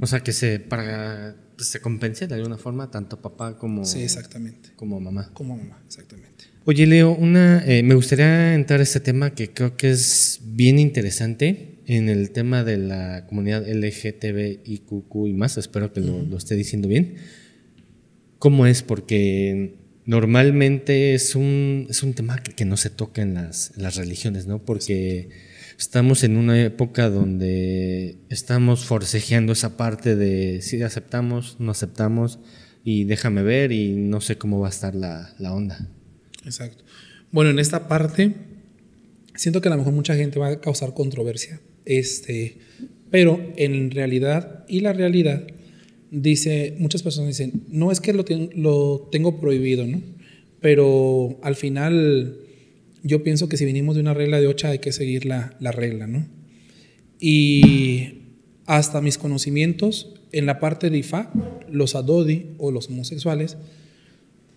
O sea, que se, para, se compense de alguna forma tanto papá como, sí, exactamente. como mamá. Como mamá, exactamente. Oye, Leo, una, eh, me gustaría entrar a este tema que creo que es bien interesante en el tema de la comunidad LGTBIQQ y más. Espero que lo, esté diciendo bien cómo es, porque normalmente es un, es un tema que, no se toca en las, religiones, ¿no? Porque estamos en una época donde estamos forcejeando esa parte de si aceptamos, no aceptamos, y déjame ver, y no sé cómo va a estar la, la onda. Exacto. Bueno, en esta parte, siento que a lo mejor mucha gente va a causar controversia, este, pero en realidad y la realidad dice, muchas personas dicen, no es que lo, lo tengo prohibido, ¿no? Pero al final yo pienso que si vinimos de una regla de ocha hay que seguir la, regla, ¿no? Y hasta mis conocimientos en la parte de IFA, los adodi o los homosexuales,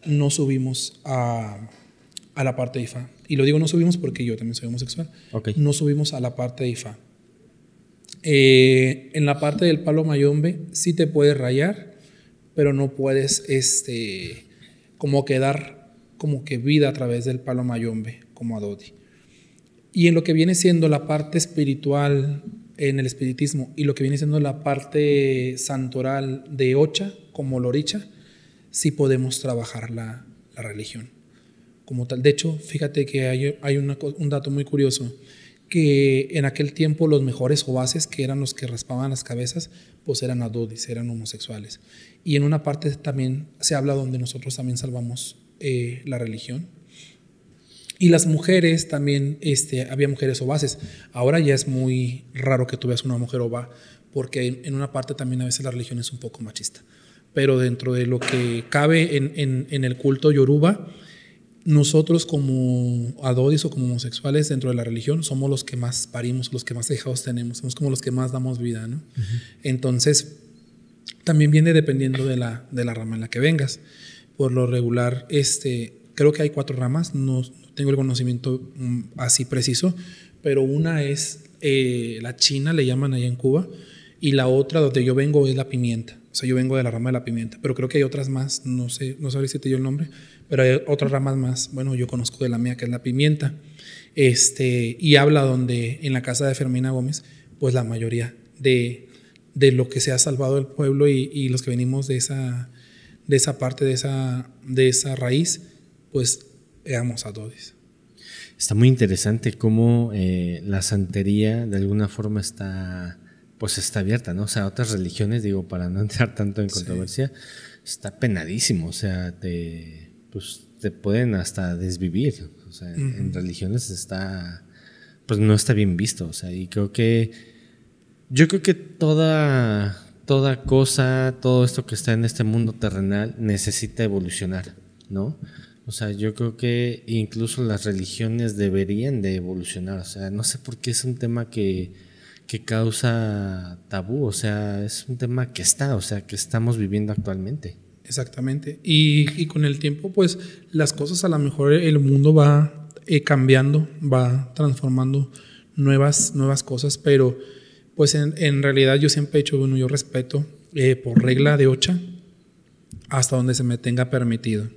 no subimos a, a la parte de IFA. Y lo digo no subimos porque yo también soy homosexual. No subimos a la parte de IFA. Eh, en la parte del palo mayombe sí te puedes rayar, pero no puedes este, como quedar como que vida a través del palo mayombe, como Adoti. Y en lo que viene siendo la parte espiritual, en el espiritismo, y lo que viene siendo la parte santoral de Ocha, como Loricha, sí podemos trabajar la, religión como tal. De hecho, fíjate que hay, un dato muy curioso que en aquel tiempo los mejores obases que eran los que raspaban las cabezas, pues eran adodis, eran homosexuales. Y en una parte también se habla donde nosotros también salvamos eh, la religión. Y las mujeres también, este, había mujeres obases. Ahora ya es muy raro que tú veas una mujer oba, porque en una parte también a veces la religión es un poco machista. Pero dentro de lo que cabe en el culto yoruba, nosotros como adoris o como homosexuales dentro de la religión somos los que más parimos, los que más dejados tenemos, somos como los que más damos vida, ¿no? Entonces, también viene dependiendo de la, de la rama en la que vengas. Por lo regular, este, creo que hay cuatro ramas, no, tengo el conocimiento mm, así preciso, pero una es eh, la China, le llaman allá en Cuba, y la otra donde yo vengo es la pimienta. O sea, yo vengo de la rama de la pimienta, pero creo que hay otras más, no sé, no sabré si te dio el nombre, pero hay otras ramas más. Bueno, yo conozco de la mía que es la pimienta. Este, y habla donde en la casa de Fermina Gómez, pues la mayoría de, de lo que se ha salvado el pueblo y, y, los que venimos de esa, de esa parte, de esa, de esa raíz, pues veamos a todos. Está muy interesante cómo eh, la santería de alguna forma está pues está abierta, ¿no? O sea, otras religiones, digo, para no entrar tanto en controversia, está penadísimo, o sea, te, pues, te pueden hasta desvivir, o sea, en religiones está, pues no está bien visto, o sea, y creo que, yo creo que toda, toda cosa, todo esto que está en este mundo terrenal necesita evolucionar, ¿no? O sea, yo creo que incluso las religiones deberían de evolucionar, o sea, no sé por qué es un tema que que causa tabú, o sea, es un tema que está, o sea, que estamos viviendo actualmente. Exactamente. Y, con el tiempo, pues las cosas a lo mejor el mundo va eh, cambiando, va transformando nuevas, nuevas cosas, pero pues en, realidad yo siempre he hecho, bueno, yo respeto eh, por regla de ocha hasta donde se me tenga permitido.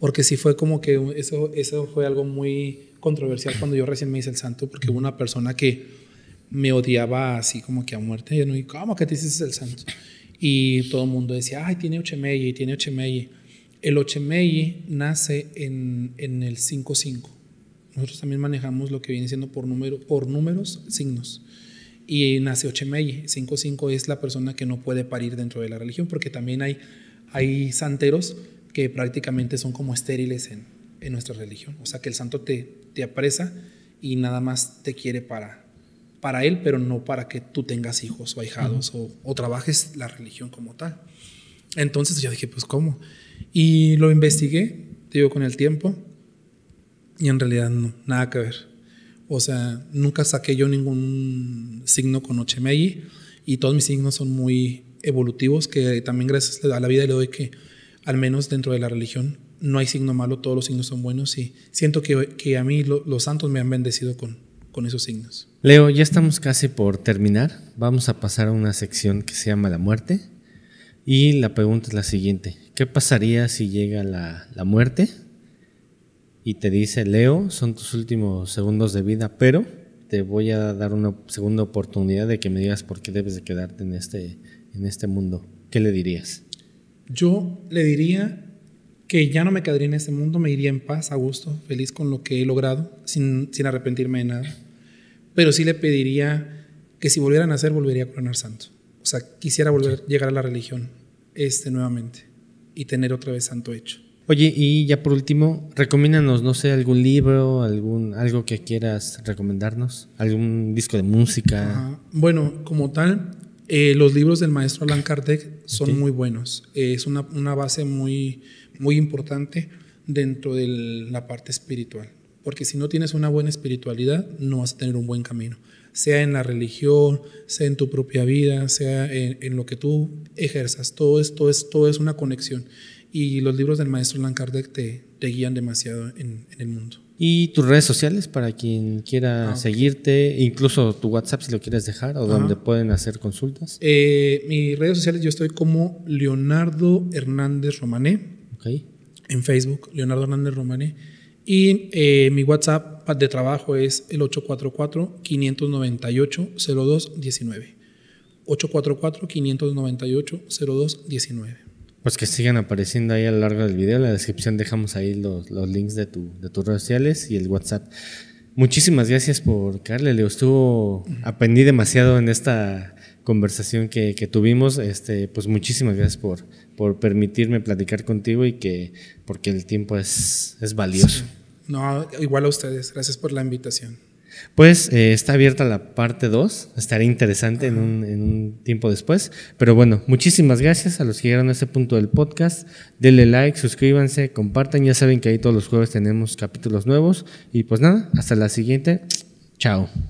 Porque sí fue como que eso, eso fue algo muy controversial cuando yo recién me hice el santo, porque hubo una persona que me odiaba así como que a muerte. Y yo, ¿cómo que te dices el santo? Y todo el mundo decía, ay, tiene y tiene Ochemeyi. El Ochemeyi nace en, el 5-5. Nosotros también manejamos lo que viene siendo por, número, por números, signos. Y nace Ochemeyi. 5-5 es la persona que no puede parir dentro de la religión, porque también hay, hay santeros que prácticamente son como estériles en, nuestra religión. O sea, que el santo te, te apresa y nada más te quiere para, para él, pero no para que tú tengas hijos o ahijados o, trabajes la religión como tal. Entonces yo dije, pues ¿cómo? Y lo investigué, digo, con el tiempo, y en realidad no, nada que ver. O sea, nunca saqué yo ningún signo con Ochemegi y todos mis signos son muy evolutivos, que también gracias a la vida le doy que, al menos dentro de la religión, no hay signo malo, todos los signos son buenos y siento que, a mí los santos me han bendecido con, con esos signos. Leo, ya estamos casi por terminar. Vamos a pasar a una sección que se llama la muerte. Y la pregunta es la siguiente. ¿Qué pasaría si llega la, muerte y te dice, Leo, son tus últimos segundos de vida, pero te voy a dar una segunda oportunidad de que me digas por qué debes de quedarte en este, en este mundo? ¿Qué le dirías? Yo le diría que ya no me quedaría en este mundo, me iría en paz, a gusto, feliz con lo que he logrado, sin, sin arrepentirme de nada. Pero sí le pediría que si volvieran a hacer, volvería a coronar santo. O sea, quisiera volver, a llegar a la religión este nuevamente y tener otra vez santo hecho. Oye, y ya por último, recomiéndanos, no sé, algún libro, algún, algo que quieras recomendarnos, algún disco de música. Bueno, como tal, eh, los libros del maestro Alan Kardec son muy buenos. es una, una base muy, muy importante dentro de la parte espiritual. Porque si no tienes una buena espiritualidad, no vas a tener un buen camino. Sea en la religión, sea en tu propia vida, sea en, lo que tú ejerzas. Todo esto es, todo es una conexión. Y los libros del maestro Lancardec te, te guían demasiado en, el mundo. Y tus redes sociales para quien quiera ah, seguirte, incluso tu WhatsApp si lo quieres dejar o donde pueden hacer consultas. Eh, mis redes sociales yo estoy como Leonardo Hernández Romané. En Facebook, Leonardo Hernández Romane. Y eh, mi WhatsApp de trabajo es el 844-598-0219. 844-598-0219. Pues que sigan apareciendo ahí a lo largo del video. En la descripción dejamos ahí los, links de, tu, de tus redes sociales y el WhatsApp. Muchísimas gracias por Carlos, Leo. Estuvo, aprendí demasiado en esta conversación que, que, tuvimos. Este, pues muchísimas gracias por, por permitirme platicar contigo y que, porque el tiempo es, es valioso. No, igual a ustedes, gracias por la invitación. Pues eh, está abierta la parte 2, estaría interesante en un, en un, tiempo después. Pero bueno, muchísimas gracias a los que llegaron a este punto del podcast. Denle like, suscríbanse, compartan. Ya saben que ahí todos los jueves tenemos capítulos nuevos. Y pues nada, hasta la siguiente. Chao.